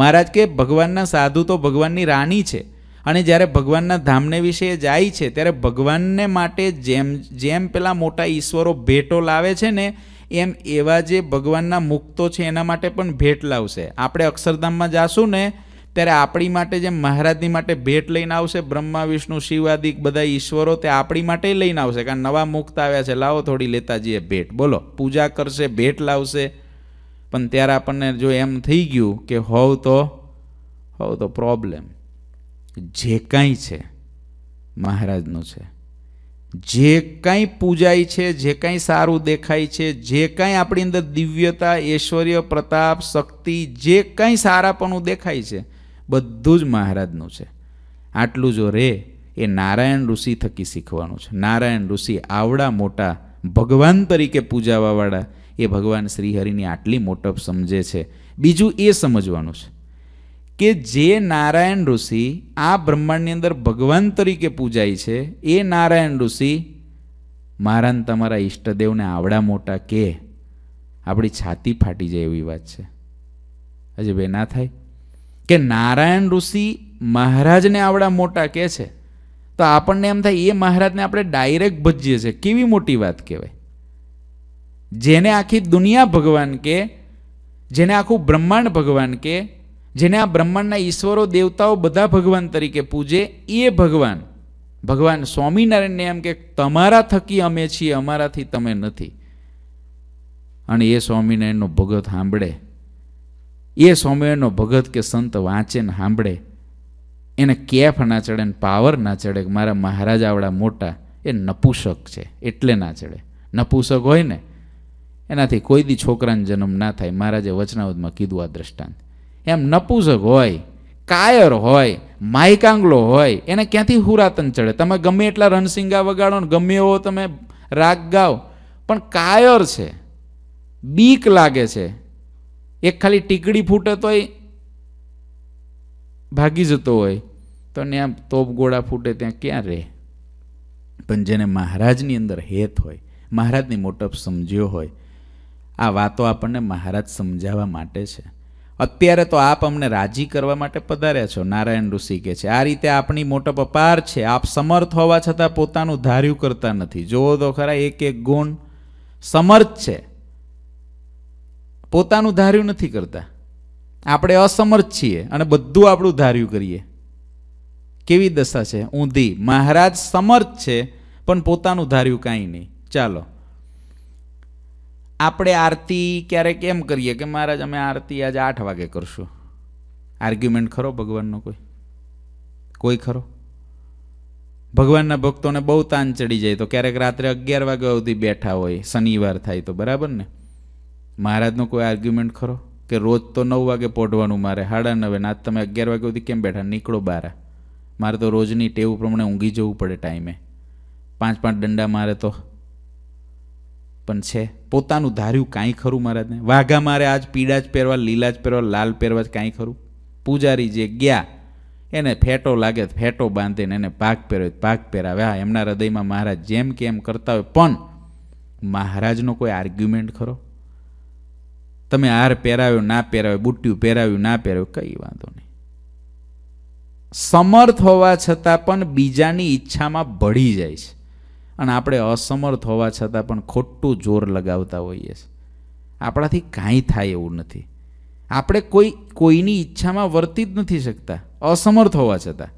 મહારાજ કે ભગવાનના સાધુ તો ભગવાનની રાણી છે અને જ્યારે ભગવાનના ધામને વિશે જાય છે ત્યારે ભગવાનને માટે જેમ જેમ પેલા મોટા ઈશ્વરો ભેટો લાવે છે ને એમ એવા જે ભગવાનના મુક્તો છે એના માટે પણ ભેટ લાવશે આપણે અક્ષરધામમાં જાશું ને ત્યારે આપણી માટે જેમ મહારાજની માટે ભેટ લઈને આવશે બ્રહ્મા વિષ્ણુ શિવાદિક બધા ઈશ્વરો તે આપણી માટે લઈને આવશે કારણ નવા મુક્ત આવ્યા છે લાવો થોડી લેતા જઈએ ભેટ બોલો પૂજા કરશે ભેટ લાવશે પણ ત્યારે આપણને જો એમ થઈ ગયું કે હોવ તો હોવ તો પ્રોબ્લેમ જે કાંઈ છે મહારાજનું છે જે કાંઈ પૂજાય છે જે કાંઈ સારું દેખાય છે જે કાંઈ આપણી અંદર દિવ્યતા ઐશ્વર્ય પ્રતાપ શક્તિ જે કાંઈ સારાપણું દેખાય છે બધું જ મહારાજનું છે આટલું જો રે એ નારાયણ ઋષિ થકી શીખવાનું છે નારાયણ ઋષિ આવડા મોટા ભગવાન તરીકે પૂજાવાવાળા એ ભગવાન શ્રીહરિની આટલી મોટપ સમજે છે બીજું એ સમજવાનું છે કે જે નારાયણ ઋષિ આ બ્રહ્માંડની અંદર ભગવાન તરીકે પૂજાય છે એ નારાયણ ઋષિ મારાને તમારા ઈષ્ટદેવને આવડા મોટા કે આપણી છાતી ફાટી જાય એવી વાત છે હજી બે ના થાય કે નારાયણ ઋષિ મહારાજને આવડા મોટા કે છે તો આપણને એમ થાય એ મહારાજને આપણે ડાયરેક્ટ ભજીએ છીએ કેવી મોટી વાત કહેવાય જેને આખી દુનિયા ભગવાન કે જેને આખું બ્રહ્માંડ ભગવાન કે જેને આ બ્રહ્માંડના ઈશ્વરો દેવતાઓ બધા ભગવાન તરીકે પૂજે એ ભગવાન ભગવાન સ્વામિનારાયણને એમ કે તમારા થકી અમે છીએ અમારાથી તમે નથી અને એ સ્વામિનારાયણનો ભગત સાંભળે એ સ્વામિનારાયણનો ભગત કે સંત વાંચે ને સાંભળે એને કેફ ના ચડે ને પાવર ના ચડે કે મારા મહારાજ આવડા મોટા એ નપુસક છે એટલે ના ચડે નપુસક હોય ને એનાથી કોઈ દી છોકરાને જન્મ ના થાય મહારાજે વચનાવદમાં કીધું આ દ્રષ્ટાંત એમ નપુસક હોય કાયર હોય માયકાંગલો હોય એને ક્યાંથી હુરાતન ચડે તમે ગમે એટલા રણસિંગા વગાડો ને ગમે એવો તમે રાગ ગાઓ પણ કાયર છે બીક લાગે છે એક ખાલી ટીકડી ફૂટે તોય ભાગી જતો હોય તો ત્યાં તોપ ગોળા ફૂટે ત્યાં ક્યાં રહે પણ જેને મહારાજની અંદર હેત હોય મહારાજની મોટપ સમજ્યો હોય આ વાતો આપણને મહારાજ સમજાવવા માટે છે અત્યારે તો આપ અમને રાજી કરવા માટે પધાર્યા છો નારાયણ ઋષિ કે છે આ રીતે આપણી મોટો પપાર છે આપ સમર્થ હોવા છતાં પોતાનું ધાર્યું કરતા નથી જોવો તો ખરા એક એક ગુણ સમર્થ છે પોતાનું ધાર્યું નથી કરતા આપણે અસમર્થ છીએ અને બધું આપણું ધાર્યું કરીએ કેવી દશા છે ઊંધી મહારાજ સમર્થ છે પણ પોતાનું ધાર્યું કાંઈ નહીં ચાલો આપણે આરતી ક્યારેક એમ કરીએ કે મહારાજ અમે આરતી આજે આઠ વાગે કરશું આર્ગ્યુમેન્ટ ખરો ભગવાનનો કોઈ કોઈ ખરો ભગવાનના ભક્તોને બહુ તાન ચડી જાય તો ક્યારેક રાત્રે અગિયાર વાગ્યા સુધી બેઠા હોય શનિવાર થાય તો બરાબર ને મહારાજનો કોઈ આર્ગ્યુમેન્ટ ખરો કે રોજ તો નવ વાગે પહોંચવાનું મારે હાડા નવે ના તમે અગિયાર વાગ્યા સુધી કેમ બેઠા નીકળો બહાર મારે તો રોજની ટેવ પ્રમાણે ઊંઘી જવું પડે ટાઈમે પાંચ પાંચ દંડા મારે તો પણ છે પોતાનું ધાર્યું કાંઈ ખરું મહારાજને વાઘા મારે આજ પીળા જ પહેરવા લીલા જ પહેરવા લાલ પહેરવા જ કાંઈ ખરું પૂજારી જે ગયા એને ફેટો લાગે ફેટો બાંધીને એને પાક પહેર્યો પાક પહેરાવે હા એમના હૃદયમાં મહારાજ જેમ કે એમ કરતા હોય પણ મહારાજનો કોઈ આર્ગ્યુમેન્ટ ખરો તમે હાર પહેરાવ્યો ના પહેરાવ્યો બુટ્ટિયું પહેરાવ્યું ના પહેરાવ્યું કંઈ વાંધો નહીં સમર્થ હોવા છતાં પણ બીજાની ઈચ્છામાં ભળી જાય છે અને આપણે અસમર્થ હોવા છતાં પણ ખોટું જોર લગાવતા હોઈએ છીએ આપણાથી કાંઈ થાય એવું નથી આપણે કોઈ કોઈની ઈચ્છામાં વર્તી જ નથી શકતા અસમર્થ હોવા છતાં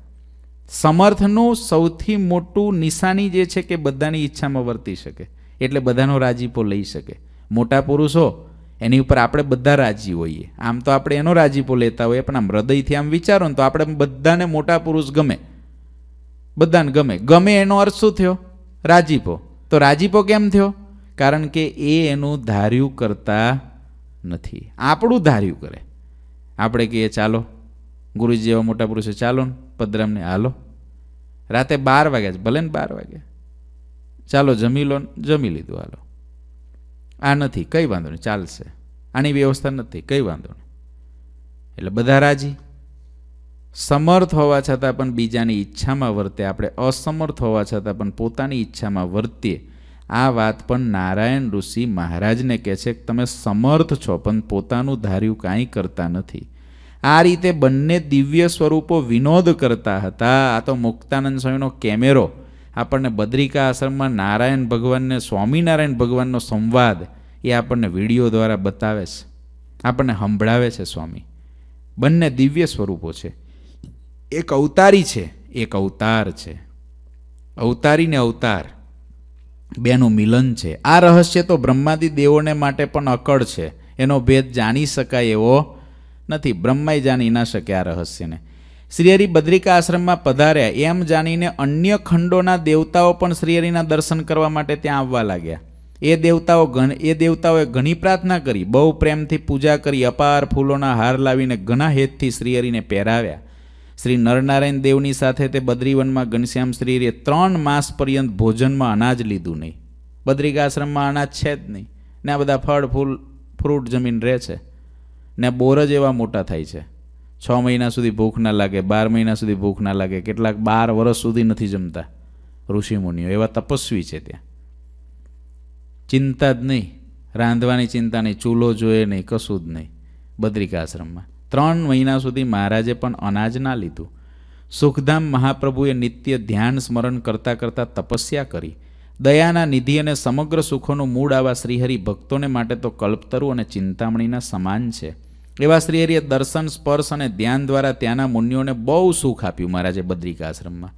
સમર્થનું સૌથી મોટું નિશાની જે છે કે બધાની ઈચ્છામાં વર્તી શકે એટલે બધાનો રાજીપો લઈ શકે મોટા પુરુષો એની ઉપર આપણે બધા રાજી હોઈએ આમ તો આપણે એનો રાજીપો લેતા હોઈએ પણ આમ હૃદયથી આમ વિચારો ને તો આપણે બધાને મોટા પુરુષ ગમે બધાને ગમે ગમે એનો અર્થ શું થયો રાજીપો તો રાજીપો કેમ થયો કારણ કે એ એનું ધાર્યું કરતા નથી આપણું ધાર્યું કરે આપણે કહીએ ચાલો ગુરુજી એવા મોટા પુરુષે ચાલો ને પદરામને હાલો રાતે બાર વાગ્યા ભલે ને બાર વાગ્યા ચાલો જમી લો જમી લીધું હાલો આ નથી કંઈ વાંધો નહીં ચાલશે આની વ્યવસ્થા નથી કંઈ વાંધો નહીં એટલે બધા રાજી સમર્થ હોવા છતાં પણ બીજાની ઈચ્છામાં વર્તે આપણે અસમર્થ હોવા છતાં પણ પોતાની ઈચ્છામાં વર્તીએ આ વાત પણ નારાયણ ઋષિ મહારાજને કહે છે કે તમે સમર્થ છો પણ પોતાનું ધાર્યું કાંઈ કરતા નથી આ રીતે બંને દિવ્ય સ્વરૂપો વિનોદ કરતા હતા આ તો મુક્તાનંદ સ્વામીનો કેમેરો આપણને બદ્રિકા આશ્રમમાં નારાયણ ભગવાનને સ્વામિનારાયણ ભગવાનનો સંવાદ એ આપણને વિડીયો દ્વારા બતાવે છે આપણને સંભળાવે છે સ્વામી બંને દિવ્ય સ્વરૂપો છે એક અવતારી છે એક અવતાર છે અવતારીને અવતાર બેનું મિલન છે આ રહસ્ય તો બ્રહ્માદી દેવોને માટે પણ અકળ છે એનો ભેદ જાણી શકાય એવો નથી બ્રહ્માય જાણી ના શકે આ રહસ્યને શ્રીહરી બદ્રિકા આશ્રમમાં પધાર્યા એમ જાણીને અન્ય ખંડોના દેવતાઓ પણ શ્રીહરિના દર્શન કરવા માટે ત્યાં આવવા લાગ્યા એ દેવતાઓ એ દેવતાઓએ ઘણી પ્રાર્થના કરી બહુ પ્રેમથી પૂજા કરી અપાર ફૂલોના હાર લાવીને ઘણા હેતથી શ્રીહરિને પહેરાવ્યા શ્રી નરનારાયણ દેવની સાથે તે બદ્રીવનમાં ઘનશ્યામ શ્રીએ ત્રણ માસ પર્યંત ભોજનમાં અનાજ લીધું નહીં બદ્રિકા આશ્રમમાં અનાજ છે જ નહીં ને આ બધા ફળ ફૂલ ફ્રૂટ જમીન રહે છે ને બોર જ એવા મોટા થાય છે છ મહિના સુધી ભૂખ ના લાગે બાર મહિના સુધી ભૂખ ના લાગે કેટલાક બાર વર્ષ સુધી નથી જમતા ઋષિમુનિઓ એવા તપસ્વી છે ત્યાં ચિંતા જ નહીં રાંધવાની ચિંતા નહીં ચૂલો જોઈએ નહીં કશું જ નહીં બદ્રિકા આશ્રમમાં ત્રણ મહિના સુધી મહારાજે પણ અનાજ ના લીધું સુખધામ મહાપ્રભુએ નિત્ય ધ્યાન સ્મરણ કરતાં કરતાં તપસ્યા કરી દયાના નિધિ અને સમગ્ર સુખોનું મૂળ આવા શ્રીહરિ ભક્તોને માટે તો કલ્પતરુ અને ચિંતામણીના સમાન છે એવા શ્રીહરિએ દર્શન સ્પર્શ અને ધ્યાન દ્વારા ત્યાંના મુનિઓને બહુ સુખ આપ્યું મહારાજે બદ્રિકા આશ્રમમાં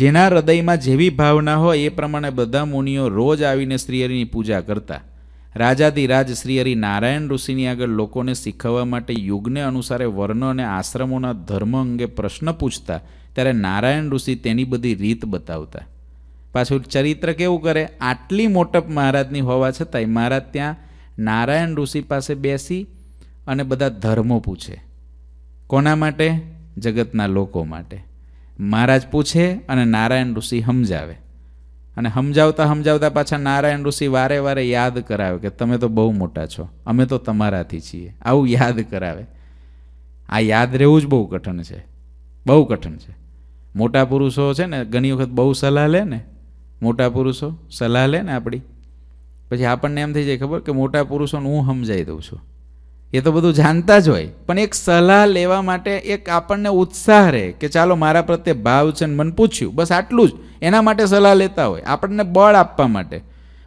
જેના હૃદયમાં જેવી ભાવના હોય એ પ્રમાણે બધા મુનિઓ રોજ આવીને શ્રીહરિની પૂજા કરતા રાજાધિરાજ શ્રી હરિ નારાયણ ઋષિની આગળ લોકોને શીખવવા માટે યુગને અનુસારે વર્ણ અને આશ્રમોના ધર્મ અંગે પ્રશ્ન પૂછતા ત્યારે નારાયણ ઋષિ તેની બધી રીત બતાવતા પાછું ચરિત્ર કેવું કરે આટલી મોટપ મહારાજની હોવા છતાંય મહારાજ ત્યાં નારાયણ ઋષિ પાસે બેસી અને બધા ધર્મો પૂછે કોના માટે જગતના લોકો માટે મહારાજ પૂછે અને નારાયણ ઋષિ સમજાવે અને સમજાવતા સમજાવતા પાછા નારાયણ ઋષિ વારે વારે યાદ કરાવે કે તમે તો બહુ મોટા છો અમે તો તમારાથી છીએ આવું યાદ કરાવે આ યાદ રહેવું જ બહુ કઠણ છે બહુ કઠણ છે મોટા પુરુષો છે ને ઘણી વખત બહુ સલાહ લે ને મોટા પુરુષો સલાહ લે ને આપણી પછી આપણને એમ થઈ જાય ખબર કે મોટા પુરુષોને હું સમજાવી દઉં છું એ તો બધું જાણતા જ હોય પણ એક સલાહ લેવા માટે એક આપણને ઉત્સાહ રહે કે ચાલો મારા પ્રત્યે ભાવ છે ને મને પૂછ્યું બસ આટલું જ એના માટે સલાહ લેતા હોય આપણને બળ આપવા માટે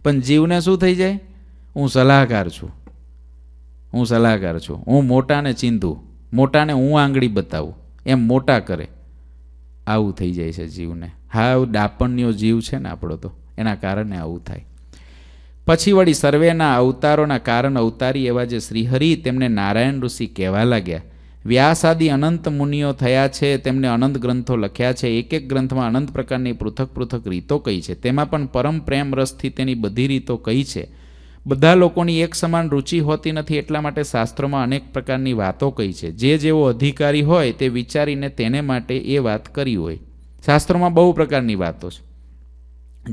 પણ જીવને શું થઈ જાય હું સલાહકાર છું હું સલાહકાર છું હું મોટાને ચીંધું મોટાને હું આંગળી બતાવું એમ મોટા કરે આવું થઈ જાય છે જીવને હાવ ડાપણ્યો જીવ છે ને આપણો તો એના કારણે આવું થાય પછી વળી સર્વેના અવતારોના કારણ અવતારી એવા જે શ્રીહરિ તેમને નારાયણ ઋષિ કહેવા લાગ્યા વ્યાસ વ્યાસાદિ અનંત મુનિઓ થયા છે તેમને અનંત ગ્રંથો લખ્યા છે એક એક ગ્રંથમાં અનંત પ્રકારની પૃથક પૃથક રીતો કહી છે તેમાં પણ પરમ પ્રેમ રસથી તેની બધી રીતો કહી છે બધા લોકોની એક સમાન રુચિ હોતી નથી એટલા માટે શાસ્ત્રોમાં અનેક પ્રકારની વાતો કહી છે જે જેવો અધિકારી હોય તે વિચારીને તેને માટે એ વાત કરી હોય શાસ્ત્રોમાં બહુ પ્રકારની વાતો છે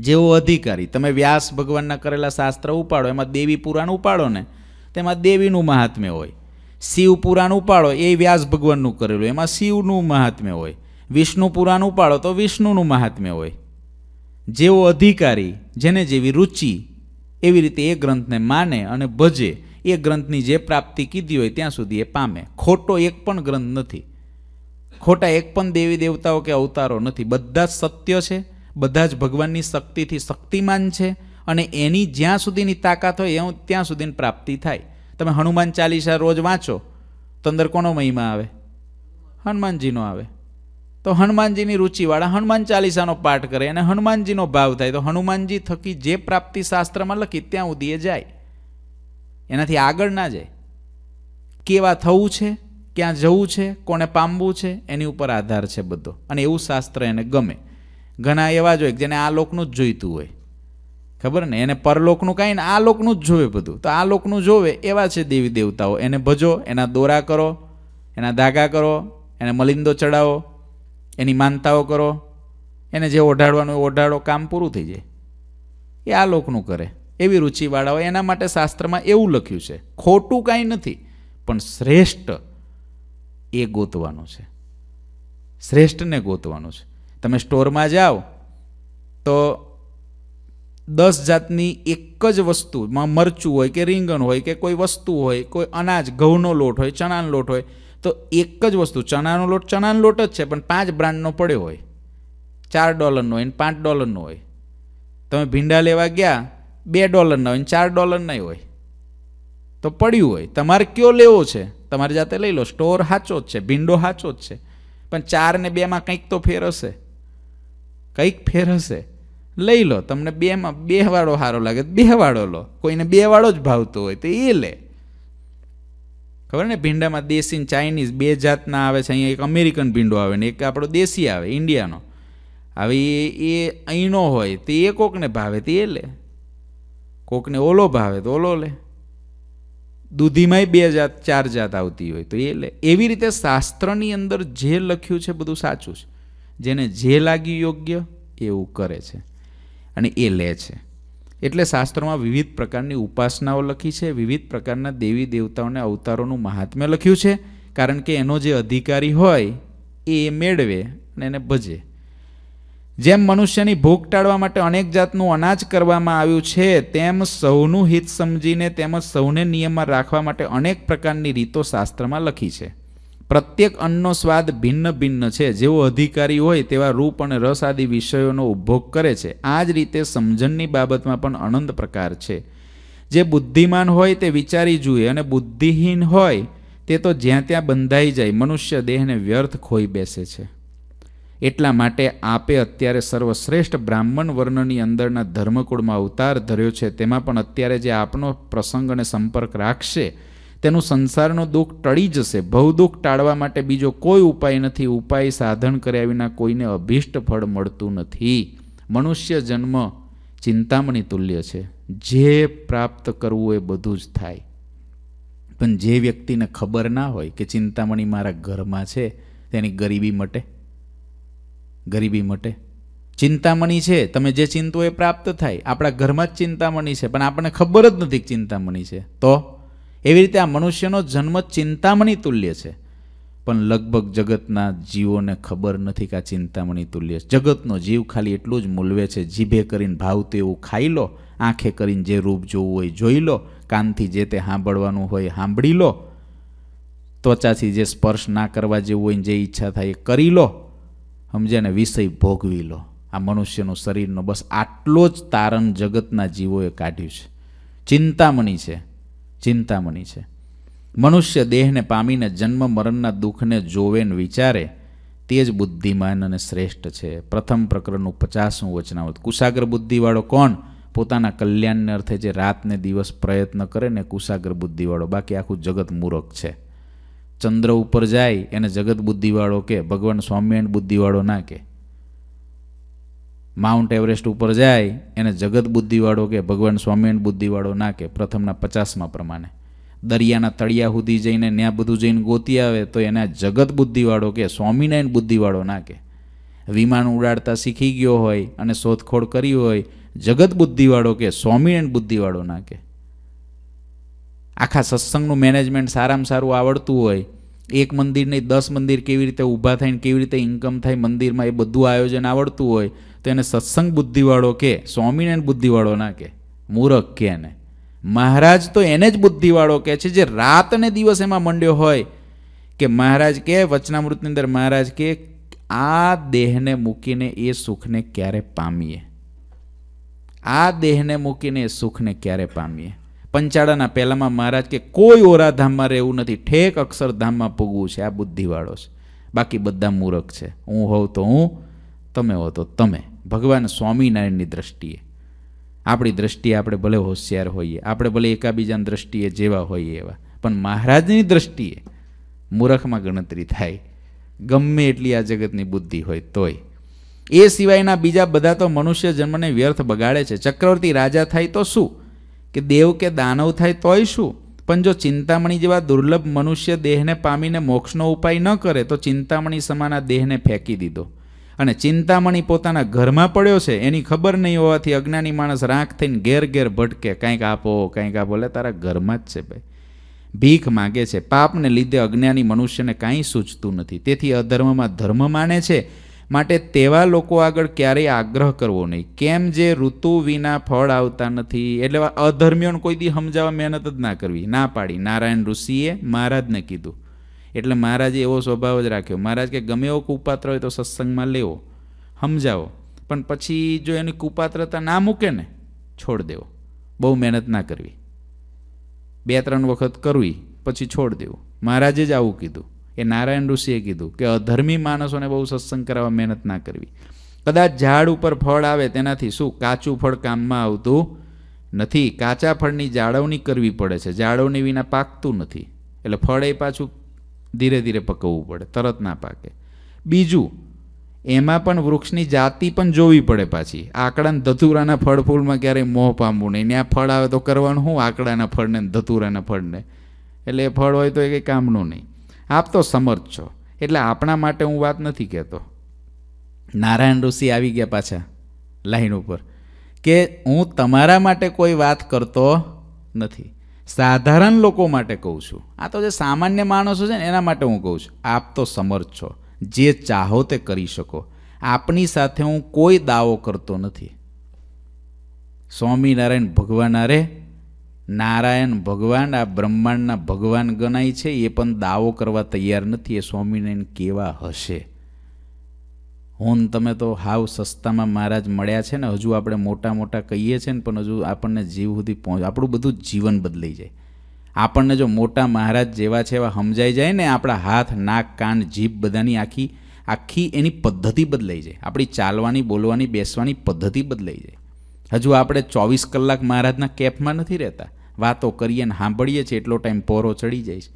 જેવો અધિકારી તમે વ્યાસ ભગવાનના કરેલા શાસ્ત્ર ઉપાડો એમાં દેવી પુરાણ ઉપાડો ને તેમાં દેવીનું મહાત્મ્ય હોય શિવ પુરાણ ઉપાડો એ વ્યાસ ભગવાનનું કરેલું એમાં શિવનું મહાત્મ્ય હોય વિષ્ણુ પુરાણ ઉપાડો તો વિષ્ણુનું મહાત્મ્ય હોય જેવો અધિકારી જેને જેવી રુચિ એવી રીતે એ ગ્રંથને માને અને ભજે એ ગ્રંથની જે પ્રાપ્તિ કીધી હોય ત્યાં સુધી એ પામે ખોટો એક પણ ગ્રંથ નથી ખોટા એક પણ દેવી દેવતાઓ કે અવતારો નથી બધા જ સત્ય છે બધા જ ભગવાનની શક્તિથી શક્તિમાન છે અને એની જ્યાં સુધીની તાકાત હોય એવું ત્યાં સુધીની પ્રાપ્તિ થાય તમે હનુમાન ચાલીસા રોજ વાંચો તો અંદર કોનો મહિમા આવે હનુમાનજીનો આવે તો હનુમાનજીની રુચિવાળા હનુમાન ચાલીસાનો પાઠ કરે અને હનુમાનજીનો ભાવ થાય તો હનુમાનજી થકી જે પ્રાપ્તિ શાસ્ત્રમાં લખી ત્યાં સુધી એ જાય એનાથી આગળ ના જાય કેવા થવું છે ક્યાં જવું છે કોને પામવું છે એની ઉપર આધાર છે બધો અને એવું શાસ્ત્ર એને ગમે ઘણા એવા જ હોય જેને આ લોકનું જ જોઈતું હોય ખબર ને એને પરલોકનું કાંઈ ને આ લોકનું જ જોવે બધું તો આ લોકનું જોવે એવા છે દેવી દેવતાઓ એને ભજો એના દોરા કરો એના ધાગા કરો એને મલિંદો ચડાવો એની માનતાઓ કરો એને જે ઓઢાડવાનું ઓઢાડો કામ પૂરું થઈ જાય એ આ લોકનું કરે એવી રુચિવાળા હોય એના માટે શાસ્ત્રમાં એવું લખ્યું છે ખોટું કાંઈ નથી પણ શ્રેષ્ઠ એ ગોતવાનું છે શ્રેષ્ઠને ગોતવાનું છે તમે સ્ટોરમાં જાઓ તો દસ જાતની એક જ વસ્તુમાં મરચું હોય કે રીંગણ હોય કે કોઈ વસ્તુ હોય કોઈ અનાજ ઘઉંનો લોટ હોય ચણાનો લોટ હોય તો એક જ વસ્તુ ચણાનો લોટ ચણાનો લોટ જ છે પણ પાંચ બ્રાન્ડનો પડ્યો હોય ચાર ડોલરનો હોય ને પાંચ ડોલરનો હોય તમે ભીંડા લેવા ગયા બે ડોલરના હોય ને ચાર ડોલરના હોય તો પડ્યું હોય તમારે કયો લેવો છે તમારી જાતે લઈ લો સ્ટોર સાચો જ છે ભીંડો સાચો જ છે પણ ચાર ને બેમાં કંઈક તો ફેર હશે કંઈક ફેર હશે લઈ લો તમને બેમાં બે વાળો સારો લાગે તો બે વાળો લો કોઈને બે વાળો જ ભાવતો હોય તો એ લે ખબર ને ભીંડામાં દેશી ને ચાઇનીઝ બે જાતના આવે છે અહીંયા એક અમેરિકન ભીંડો આવે ને એક આપણો દેશી આવે ઇન્ડિયાનો હવે એ અહીંનો હોય તો એ કોકને ભાવે તો એ લે કોકને ઓલો ભાવે તો ઓલો લે દૂધીમાંય બે જાત ચાર જાત આવતી હોય તો એ લે એવી રીતે શાસ્ત્રની અંદર જે લખ્યું છે બધું સાચું છે જેને જે લાગ્યું યોગ્ય એવું કરે છે અને એ લે છે એટલે શાસ્ત્રોમાં વિવિધ પ્રકારની ઉપાસનાઓ લખી છે વિવિધ પ્રકારના દેવી દેવતાઓને અવતારોનું મહાત્મ્ય લખ્યું છે કારણ કે એનો જે અધિકારી હોય એ મેળવે અને એને ભજે જેમ મનુષ્યની ભૂખ ટાળવા માટે અનેક જાતનું અનાજ કરવામાં આવ્યું છે તેમ સૌનું હિત સમજીને તેમજ સૌને નિયમમાં રાખવા માટે અનેક પ્રકારની રીતો શાસ્ત્રમાં લખી છે પ્રત્યેક અન્નનો સ્વાદ ભિન્ન ભિન્ન છે જેવો અધિકારી હોય તેવા રૂપ અને રસ આદિ વિષયોનો ઉપભોગ કરે છે આ જ રીતે સમજણની બાબતમાં પણ અનંત પ્રકાર છે જે બુદ્ધિમાન હોય તે વિચારી જુએ અને બુદ્ધિહીન હોય તે તો જ્યાં ત્યાં બંધાઈ જાય મનુષ્ય દેહને વ્યર્થ ખોઈ બેસે છે એટલા માટે આપે અત્યારે સર્વશ્રેષ્ઠ બ્રાહ્મણ વર્ણની અંદરના ધર્મકુળમાં અવતાર ધર્યો છે તેમાં પણ અત્યારે જે આપનો પ્રસંગ અને સંપર્ક રાખશે તેનું સંસારનો દુઃખ ટળી જશે દુઃખ ટાળવા માટે બીજો કોઈ ઉપાય નથી ઉપાય સાધન કર્યા વિના કોઈને અભિષ્ટ ફળ મળતું નથી મનુષ્ય જન્મ ચિંતામણી તુલ્ય છે જે પ્રાપ્ત કરવું એ બધું જ થાય પણ જે વ્યક્તિને ખબર ના હોય કે ચિંતામણી મારા ઘરમાં છે તેની ગરીબી મટે ગરીબી મટે ચિંતામણી છે તમે જે ચિંતો એ પ્રાપ્ત થાય આપણા ઘરમાં જ ચિંતામણી છે પણ આપણને ખબર જ નથી ચિંતામણી છે તો એવી રીતે આ મનુષ્યનો જન્મ ચિંતામણી તુલ્ય છે પણ લગભગ જગતના જીવોને ખબર નથી કે આ ચિંતામણી તુલ્ય જગતનો જીવ ખાલી એટલું જ મૂલવે છે જીભે કરીને ભાવતું એવું ખાઈ લો આંખે કરીને જે રૂપ જોવું હોય જોઈ લો કાનથી જે તે સાંભળવાનું હોય સાંભળી લો ત્વચાથી જે સ્પર્શ ના કરવા જેવું હોય જે ઈચ્છા થાય એ કરી લો સમજે ને વિષય ભોગવી લો આ મનુષ્યનું શરીરનો બસ આટલો જ તારણ જગતના જીવોએ કાઢ્યું છે ચિંતામણી છે ચિંતામણી છે મનુષ્ય દેહને પામીને જન્મ મરણના દુઃખને જોવે ને વિચારે તે જ બુદ્ધિમાન અને શ્રેષ્ઠ છે પ્રથમ પ્રકરણનું પચાસનું વચનાવત કુશાગ્ર બુદ્ધિવાળો કોણ પોતાના કલ્યાણને અર્થે જે રાતને દિવસ પ્રયત્ન કરે ને કુશાગ્ર બુદ્ધિવાળો બાકી આખું જગત મૂરખ છે ચંદ્ર ઉપર જાય એને જગત બુદ્ધિવાળો કે ભગવાન સ્વામિનારાયણ બુદ્ધિવાળો ના કે માઉન્ટ એવરેસ્ટ ઉપર જાય એને જગત બુદ્ધિવાળો કે ભગવાન સ્વામીન બુદ્ધિવાળો ના કે પ્રથમના પચાસમાં પ્રમાણે દરિયાના તળિયા સુધી જઈને ત્યાં બધું જઈને ગોતી આવે તો એને જગત બુદ્ધિવાળો કે સ્વામિનારાયણ બુદ્ધિવાળો ના કે વિમાન ઉડાડતા શીખી ગયો હોય અને શોધખોળ કરી હોય જગત બુદ્ધિવાળો કે સ્વામિનારાયણ બુદ્ધિવાળો ના કે આખા સત્સંગનું મેનેજમેન્ટ સારામાં સારું આવડતું હોય એક મંદિર નહીં દસ મંદિર કેવી રીતે ઊભા થાય ને કેવી રીતે ઇન્કમ થાય મંદિરમાં એ બધું આયોજન આવડતું હોય તેને સત્સંગ બુદ્ધિવાળો કે સ્વામિનારાયણ બુદ્ધિવાળો ના કે મૂરખ કે એને મહારાજ તો એને જ બુદ્ધિવાળો કહે છે જે રાત અને દિવસ એમાં મંડ્યો હોય કે મહારાજ કે વચનામૃતની અંદર મહારાજ કે આ દેહને મૂકીને એ સુખને ક્યારે પામીએ આ દેહને મૂકીને એ સુખને ક્યારે પામીએ પંચાળાના પહેલામાં મહારાજ કે કોઈ ઓરાધામમાં રહેવું નથી ઠેક અક્ષરધામમાં પૂગવું છે આ બુદ્ધિવાળો છે બાકી બધા મૂરખ છે હું હોઉં તો હું તમે હો તો તમે ભગવાન સ્વામિનારાયણની દ્રષ્ટિએ આપણી દ્રષ્ટિએ આપણે ભલે હોશિયાર હોઈએ આપણે ભલે એકાબીજાની દ્રષ્ટિએ જેવા હોઈએ એવા પણ મહારાજની દ્રષ્ટિએ મૂરખમાં ગણતરી થાય ગમે એટલી આ જગતની બુદ્ધિ હોય તોય એ સિવાયના બીજા બધા તો મનુષ્ય જન્મને વ્યર્થ બગાડે છે ચક્રવર્તી રાજા થાય તો શું કે દેવ કે દાનવ થાય તોય શું પણ જો ચિંતામણી જેવા દુર્લભ મનુષ્ય દેહને પામીને મોક્ષનો ઉપાય ન કરે તો ચિંતામણી સમાના દેહને ફેંકી દીધો અને ચિંતામણી પોતાના ઘરમાં પડ્યો છે એની ખબર નહીં હોવાથી અજ્ઞાની માણસ રાખ થઈને ઘેર ઘેર ભટકે કંઈક આપો કંઈક આપો એટલે તારા ઘરમાં જ છે ભાઈ ભીખ માગે છે પાપને લીધે અજ્ઞાની મનુષ્યને કાંઈ સૂચતું નથી તેથી અધર્મમાં ધર્મ માને છે માટે તેવા લોકો આગળ ક્યારેય આગ્રહ કરવો નહીં કેમ જે ઋતુ વિના ફળ આવતા નથી એટલે અધર્મીઓને કોઈ દી સમજાવવા મહેનત જ ના કરવી ના પાડી નારાયણ ઋષિએ મહારાજને કીધું એટલે મહારાજે એવો સ્વભાવ જ રાખ્યો મહારાજ કે ગમે એવો કુપાત્ર હોય તો સત્સંગમાં લેવો સમજાવો પણ પછી જો એની કુપાત્રતા ના મૂકે ને છોડ દેવો બહુ મહેનત ના કરવી બે ત્રણ વખત કરવી પછી છોડ દેવું મહારાજે જ આવું કીધું એ નારાયણ ઋષિએ કીધું કે અધર્મી માણસોને બહુ સત્સંગ કરાવવા મહેનત ના કરવી કદાચ ઝાડ ઉપર ફળ આવે તેનાથી શું કાચું ફળ કામમાં આવતું નથી કાચા ફળની જાળવણી કરવી પડે છે જાળવણી વિના પાકતું નથી એટલે ફળ એ પાછું ધીરે ધીરે પકવવું પડે તરત ના પાકે બીજું એમાં પણ વૃક્ષની જાતિ પણ જોવી પડે પાછી આકડાને ધતુરાના ફળ ફૂલમાં ક્યારેય મોહ પામવું નહીં ત્યાં ફળ આવે તો કરવાનું શું આકડાના ફળને ધતુરાના ફળને એટલે એ ફળ હોય તો એ કંઈ કામનું નહીં આપ તો સમર્થ છો એટલે આપણા માટે હું વાત નથી કહેતો નારાયણ ઋષિ આવી ગયા પાછા લાઈન ઉપર કે હું તમારા માટે કોઈ વાત કરતો નથી સાધારણ લોકો માટે કહું છું આ તો જે સામાન્ય માણસો છે ને એના માટે હું કહું છું આપ તો સમર્થ છો જે ચાહો તે કરી શકો આપની સાથે હું કોઈ દાવો કરતો નથી સ્વામિનારાયણ ભગવાન અરે નારાયણ ભગવાન આ બ્રહ્માંડના ભગવાન ગણાય છે એ પણ દાવો કરવા તૈયાર નથી એ સ્વામિનારાયણ કેવા હશે હોન તમે તો હાવ સસ્તામાં મહારાજ મળ્યા છે ને હજુ આપણે મોટા મોટા કહીએ છીએ ને પણ હજુ આપણને જીવ સુધી પહોંચ આપણું બધું જીવન બદલાઈ જાય આપણને જો મોટા મહારાજ જેવા છે એવા સમજાઈ જાય ને આપણા હાથ નાક કાન જીભ બધાની આખી આખી એની પદ્ધતિ બદલાઈ જાય આપણી ચાલવાની બોલવાની બેસવાની પદ્ધતિ બદલાઈ જાય હજુ આપણે ચોવીસ કલાક મહારાજના કેફમાં નથી રહેતા વાતો કરીએ ને સાંભળીએ છીએ એટલો ટાઈમ પોરો ચડી જાય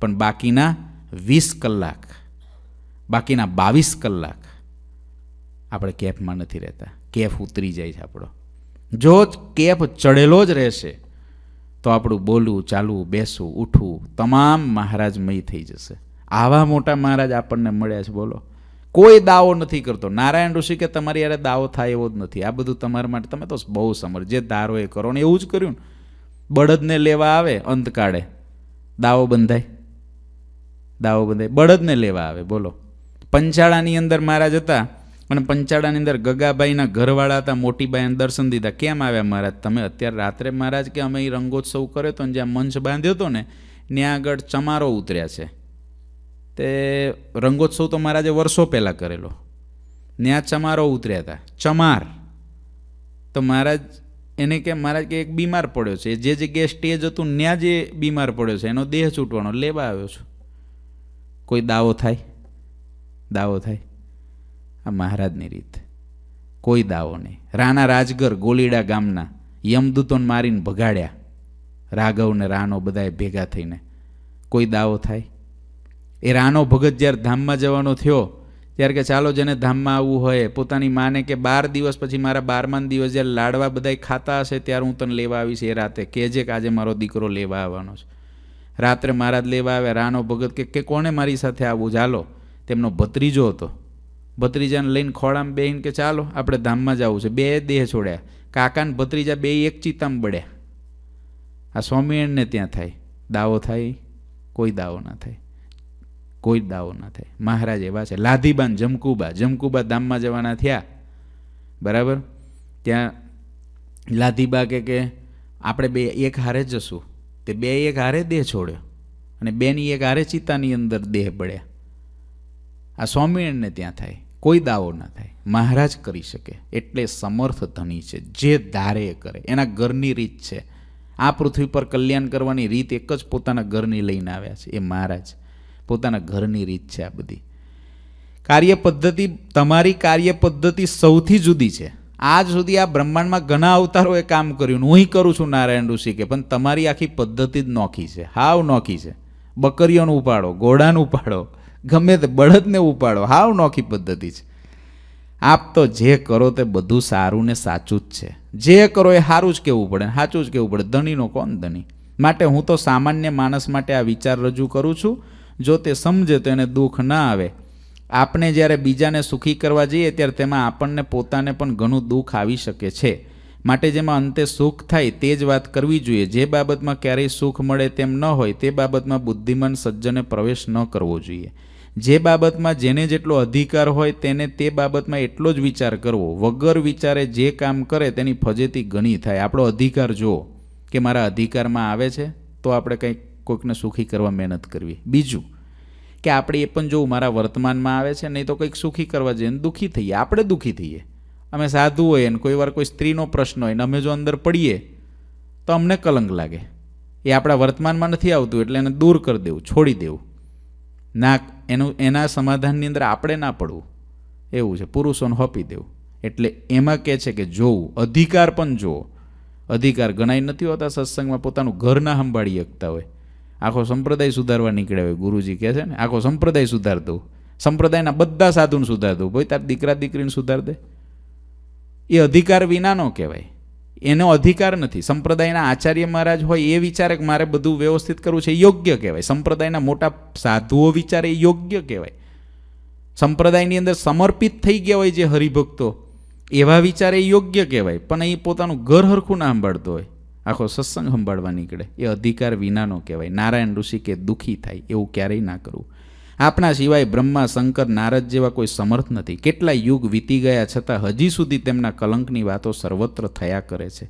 પણ બાકીના વીસ કલાક બાકીના બાવીસ કલાક આપણે કેફમાં નથી રહેતા કેફ ઉતરી જાય છે આપણો જો કેફ ચડેલો જ રહેશે તો આપણું બોલવું ચાલવું બેસવું ઉઠવું તમામ મહારાજમય થઈ જશે આવા મોટા મહારાજ આપણને મળ્યા છે બોલો કોઈ દાવો નથી કરતો નારાયણ ઋષિ કે તમારી યારે દાવો થાય એવો જ નથી આ બધું તમારા માટે તમે તો બહુ સમર જે ધારો એ કરો ને એવું જ કર્યું ને બળદને લેવા આવે અંત કાઢે દાવો બંધાય દાવો બંધાય બળદને લેવા આવે બોલો પંચાળાની અંદર મહારાજ હતા મને પંચાળાની અંદર ગગાબાઈના ઘરવાળા હતા મોટીબાઈ દર્શન દીધા કેમ આવ્યા મહારાજ તમે અત્યારે રાત્રે મહારાજ કે અમે એ રંગોત્સવ કર્યો હતો અને જ્યાં મંચ બાંધ્યો હતો ને ત્યાં આગળ ચમારો ઉતર્યા છે તે રંગોત્સવ તો મહારાજે વર્ષો પહેલાં કરેલો ત્યાં ચમારો ઉતર્યા હતા ચમાર તો મહારાજ એને કે મહારાજ કે એક બીમાર પડ્યો છે જે જગ્યાએ સ્ટેજ હતું ત્યાં જે બીમાર પડ્યો છે એનો દેહ છૂટવાનો લેવા આવ્યો છું કોઈ દાવો થાય દાવો થાય આ મહારાજની રીત કોઈ દાવો નહીં રાણા રાજગર ગોલીડા ગામના યમદૂતોને મારીને ભગાડ્યા રાઘવ ને રાનો બધાએ ભેગા થઈને કોઈ દાવો થાય એ રાનો ભગત જ્યારે ધામમાં જવાનો થયો ત્યારે કે ચાલો જેને ધામમાં આવવું હોય પોતાની માને કે બાર દિવસ પછી મારા બારમાં દિવસ જ્યારે લાડવા બધા ખાતા હશે ત્યારે હું તને લેવા આવીશ એ રાતે કહેજે કે આજે મારો દીકરો લેવા આવવાનો છે રાત્રે મહારાજ લેવા આવ્યા રાનો ભગત કે કોણે મારી સાથે આવવું ચાલો તેમનો ભત્રીજો હતો ભત્રીજાને લઈને ખોળામાં બેહીને કે ચાલો આપણે ધામમાં જવું છે બે દેહ છોડ્યા કાકાને ભત્રીજા બે એક ચિત્તામાં બળ્યા આ સ્વામિનારાયણને ત્યાં થાય દાવો થાય કોઈ દાવો ના થાય કોઈ દાવો ના થાય મહારાજ એવા છે લાધીબાન જમકુબા જમકુબા ધામમાં જવાના થયા બરાબર ત્યાં લાધીબા કે કે આપણે બે એક હારે જશું તે બે એક હારે દેહ છોડ્યો અને બેની એક હારે ચિતાની અંદર દેહ પડ્યા આ સ્વામિનારાયણને ત્યાં થાય કોઈ દાવો ના થાય મહારાજ કરી શકે એટલે સમર્થ ધણી છે જે ધારે કરે એના ઘરની રીત છે આ પૃથ્વી પર કલ્યાણ કરવાની રીત એક જ પોતાના ઘરની લઈને આવ્યા છે એ મહારાજ પોતાના ઘરની રીત છે આ બધી કાર્ય પદ્ધતિ તમારી કાર્ય પદ્ધતિ સૌથી જુદી છે આજ સુધી આ બ્રહ્માંડમાં ઘણા અવતારોએ કામ કર્યું હું કરું છું નારાયણ ઋષિ કે પણ તમારી આખી પદ્ધતિ જ નોખી છે હાવ નોખી છે બકરીઓનું ઉપાડો ઘોડાનું ઉપાડો ગમે તે બળદને ઉપાડો હાવ નોખી પદ્ધતિ છે આપ તો જે કરો તે બધું સારું ને સાચું જ છે જે કરો એ સારું જ કહેવું પડે સાચું જ કહેવું પડે ધણીનો કોણ ધણી માટે હું તો સામાન્ય માણસ માટે આ વિચાર રજૂ કરું છું જો તે સમજે તો એને દુઃખ ના આવે આપણે જ્યારે બીજાને સુખી કરવા જઈએ ત્યારે તેમાં આપણને પોતાને પણ ઘણું દુઃખ આવી શકે છે માટે જેમાં અંતે સુખ થાય તે જ વાત કરવી જોઈએ જે બાબતમાં ક્યારેય સુખ મળે તેમ ન હોય તે બાબતમાં બુદ્ધિમાન સજ્જને પ્રવેશ ન કરવો જોઈએ જે બાબતમાં જેને જેટલો અધિકાર હોય તેને તે બાબતમાં એટલો જ વિચાર કરવો વગર વિચારે જે કામ કરે તેની ફજેતી ઘણી થાય આપણો અધિકાર જો કે મારા અધિકારમાં આવે છે તો આપણે કંઈક કોઈકને સુખી કરવા મહેનત કરવી બીજું કે આપણે એ પણ જોવું મારા વર્તમાનમાં આવે છે નહીં તો કંઈક સુખી કરવા જઈએ દુઃખી થઈએ આપણે દુઃખી થઈએ અમે સાધુ હોય ને કોઈ વાર કોઈ સ્ત્રીનો પ્રશ્ન હોય ને અમે જો અંદર પડીએ તો અમને કલંક લાગે એ આપણા વર્તમાનમાં નથી આવતું એટલે એને દૂર કરી દેવું છોડી દેવું ના એનું એના સમાધાનની અંદર આપણે ના પડવું એવું છે પુરુષોને હોપી દેવું એટલે એમાં કહે છે કે જોવું અધિકાર પણ જોવો અધિકાર ગણાય નથી હોતા સત્સંગમાં પોતાનું ઘર ના સંભાળી શકતા હોય આખો સંપ્રદાય સુધારવા નીકળ્યા હોય ગુરુજી કહે છે ને આખો સંપ્રદાય સુધાર દઉં સંપ્રદાયના બધા સાધુને સુધાર દઉં ભાઈ તાર દીકરા દીકરીને સુધાર દે એ અધિકાર વિના વિનાનો કહેવાય એનો અધિકાર નથી સંપ્રદાયના આચાર્ય મહારાજ હોય એ વિચારે કે મારે બધું વ્યવસ્થિત કરવું છે યોગ્ય કહેવાય સંપ્રદાયના મોટા સાધુઓ વિચારે એ યોગ્ય કહેવાય સંપ્રદાયની અંદર સમર્પિત થઈ ગયા હોય જે હરિભક્તો એવા વિચારે યોગ્ય કહેવાય પણ અહીં પોતાનું ઘર હરખું ના સંભાળતો હોય આખો સત્સંગ સંભાળવા નીકળે એ અધિકાર વિનાનો કહેવાય નારાયણ ઋષિ કે દુઃખી થાય એવું ક્યારેય ના કરવું આપણા સિવાય બ્રહ્મા શંકર નારદ જેવા કોઈ સમર્થ નથી કેટલા યુગ વીતી ગયા છતાં હજી સુધી તેમના કલંકની વાતો સર્વત્ર થયા કરે છે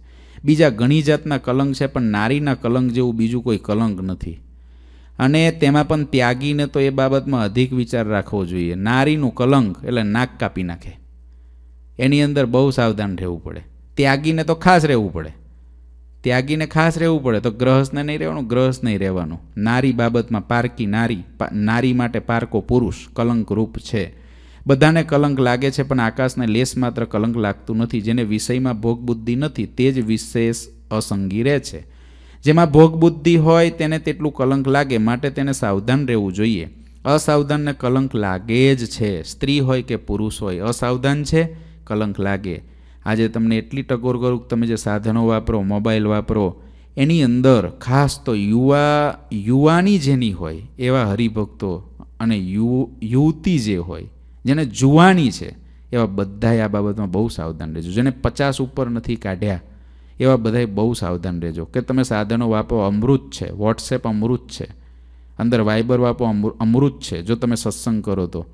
બીજા ઘણી જાતના કલંક છે પણ નારીના કલંક જેવું બીજું કોઈ કલંક નથી અને તેમાં પણ ત્યાગીને તો એ બાબતમાં અધિક વિચાર રાખવો જોઈએ નારીનું કલંક એટલે નાક કાપી નાખે એની અંદર બહુ સાવધાન રહેવું પડે ત્યાગીને તો ખાસ રહેવું પડે ત્યાગીને ખાસ રહેવું પડે તો ગ્રહસ્થને નહીં રહેવાનું ગ્રહસ્થ નહીં રહેવાનું નારી બાબતમાં પારકી નારી નારી માટે પારકો પુરુષ કલંકરૂપ છે બધાને કલંક લાગે છે પણ આકાશને લેસ માત્ર કલંક લાગતું નથી જેને વિષયમાં ભોગબુદ્ધિ નથી તે જ વિશેષ અસંગી રહે છે જેમાં ભોગબુદ્ધિ હોય તેને તેટલું કલંક લાગે માટે તેને સાવધાન રહેવું જોઈએ અસાવધાનને કલંક લાગે જ છે સ્ત્રી હોય કે પુરુષ હોય અસાવધાન છે કલંક લાગે આજે તમને એટલી ટકોર કરું કે તમે જે સાધનો વાપરો મોબાઈલ વાપરો એની અંદર ખાસ તો યુવા યુવાની જેની હોય એવા હરિભક્તો અને યુ યુવતી જે હોય જેને જુવાની છે એવા બધાએ આ બાબતમાં બહુ સાવધાન રહેજો જેને પચાસ ઉપર નથી કાઢ્યા એવા બધાએ બહુ સાવધાન રહેજો કે તમે સાધનો વાપરો અમૃત છે વોટ્સએપ અમૃત છે અંદર વાઇબર વાપરો અમૃત છે જો તમે સત્સંગ કરો તો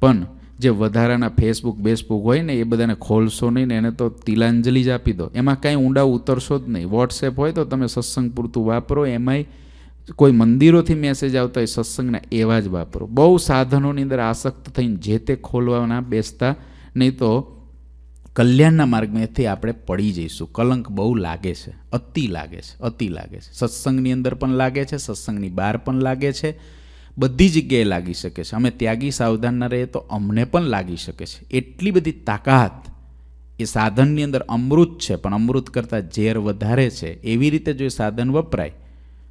પણ જે વધારાના ફેસબુક બેસબુક હોય ને એ બધાને ખોલશો નહીં ને એને તો તિલાંજલિ જ આપી દો એમાં કાંઈ ઊંડા ઉતરશો જ નહીં વોટ્સએપ હોય તો તમે સત્સંગ પૂરતું વાપરો એમાંય કોઈ મંદિરોથી મેસેજ આવતા હોય સત્સંગના એવા જ વાપરો બહુ સાધનોની અંદર આસક્ત થઈને જે તે ખોલવાના બેસતા નહીં તો કલ્યાણના માર્ગમાંથી આપણે પડી જઈશું કલંક બહુ લાગે છે અતિ લાગે છે અતિ લાગે છે સત્સંગની અંદર પણ લાગે છે સત્સંગની બહાર પણ લાગે છે બધી જગ્યાએ લાગી શકે છે અમે ત્યાગી સાવધાન ના રહીએ તો અમને પણ લાગી શકે છે એટલી બધી તાકાત એ સાધનની અંદર અમૃત છે પણ અમૃત કરતાં ઝેર વધારે છે એવી રીતે જો એ સાધન વપરાય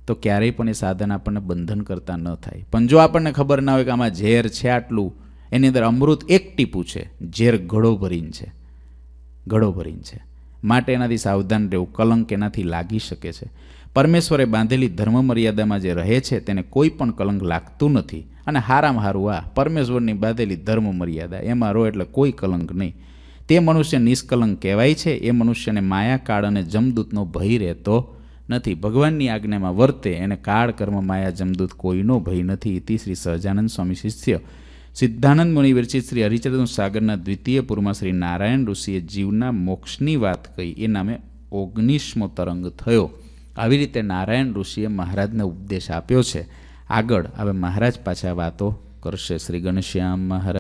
તો ક્યારેય પણ એ સાધન આપણને બંધન કરતાં ન થાય પણ જો આપણને ખબર ના હોય કે આમાં ઝેર છે આટલું એની અંદર અમૃત એક ટીપું છે ઝેર ઘડો ભરીને છે ઘડો ભરીને છે માટે એનાથી સાવધાન રહેવું કલંક એનાથી લાગી શકે છે પરમેશ્વરે બાંધેલી ધર્મ મર્યાદામાં જે રહે છે તેને કોઈ પણ કલંક લાગતું નથી અને હારામ હારું આ પરમેશ્વરની બાંધેલી ધર્મમર્યાદા મર્યાદા એમાં રહો એટલે કોઈ કલંક નહીં તે મનુષ્ય નિષ્કલંક કહેવાય છે એ મનુષ્યને માયા કાળ અને જમદૂતનો ભય રહેતો નથી ભગવાનની આજ્ઞામાં વર્તે એને કાળ કર્મ માયા જમદૂત કોઈનો ભય નથી ઇતિ શ્રી સહજાનંદ સ્વામી શિષ્ય સિદ્ધાનંદ મુનિ વિરચિત શ્રી હરિચરણ સાગરના દ્વિતીય પૂર્વમાં શ્રી નારાયણ ઋષિએ જીવના મોક્ષની વાત કહી એ નામે ઓગણીસમો તરંગ થયો આવી રીતે નારાયણ ઋષિએ મહારાજને ઉપદેશ આપ્યો છે આગળ હવે મહારાજ પાછા વાતો કરશે શ્રી ગણશ્યામ મહારાજ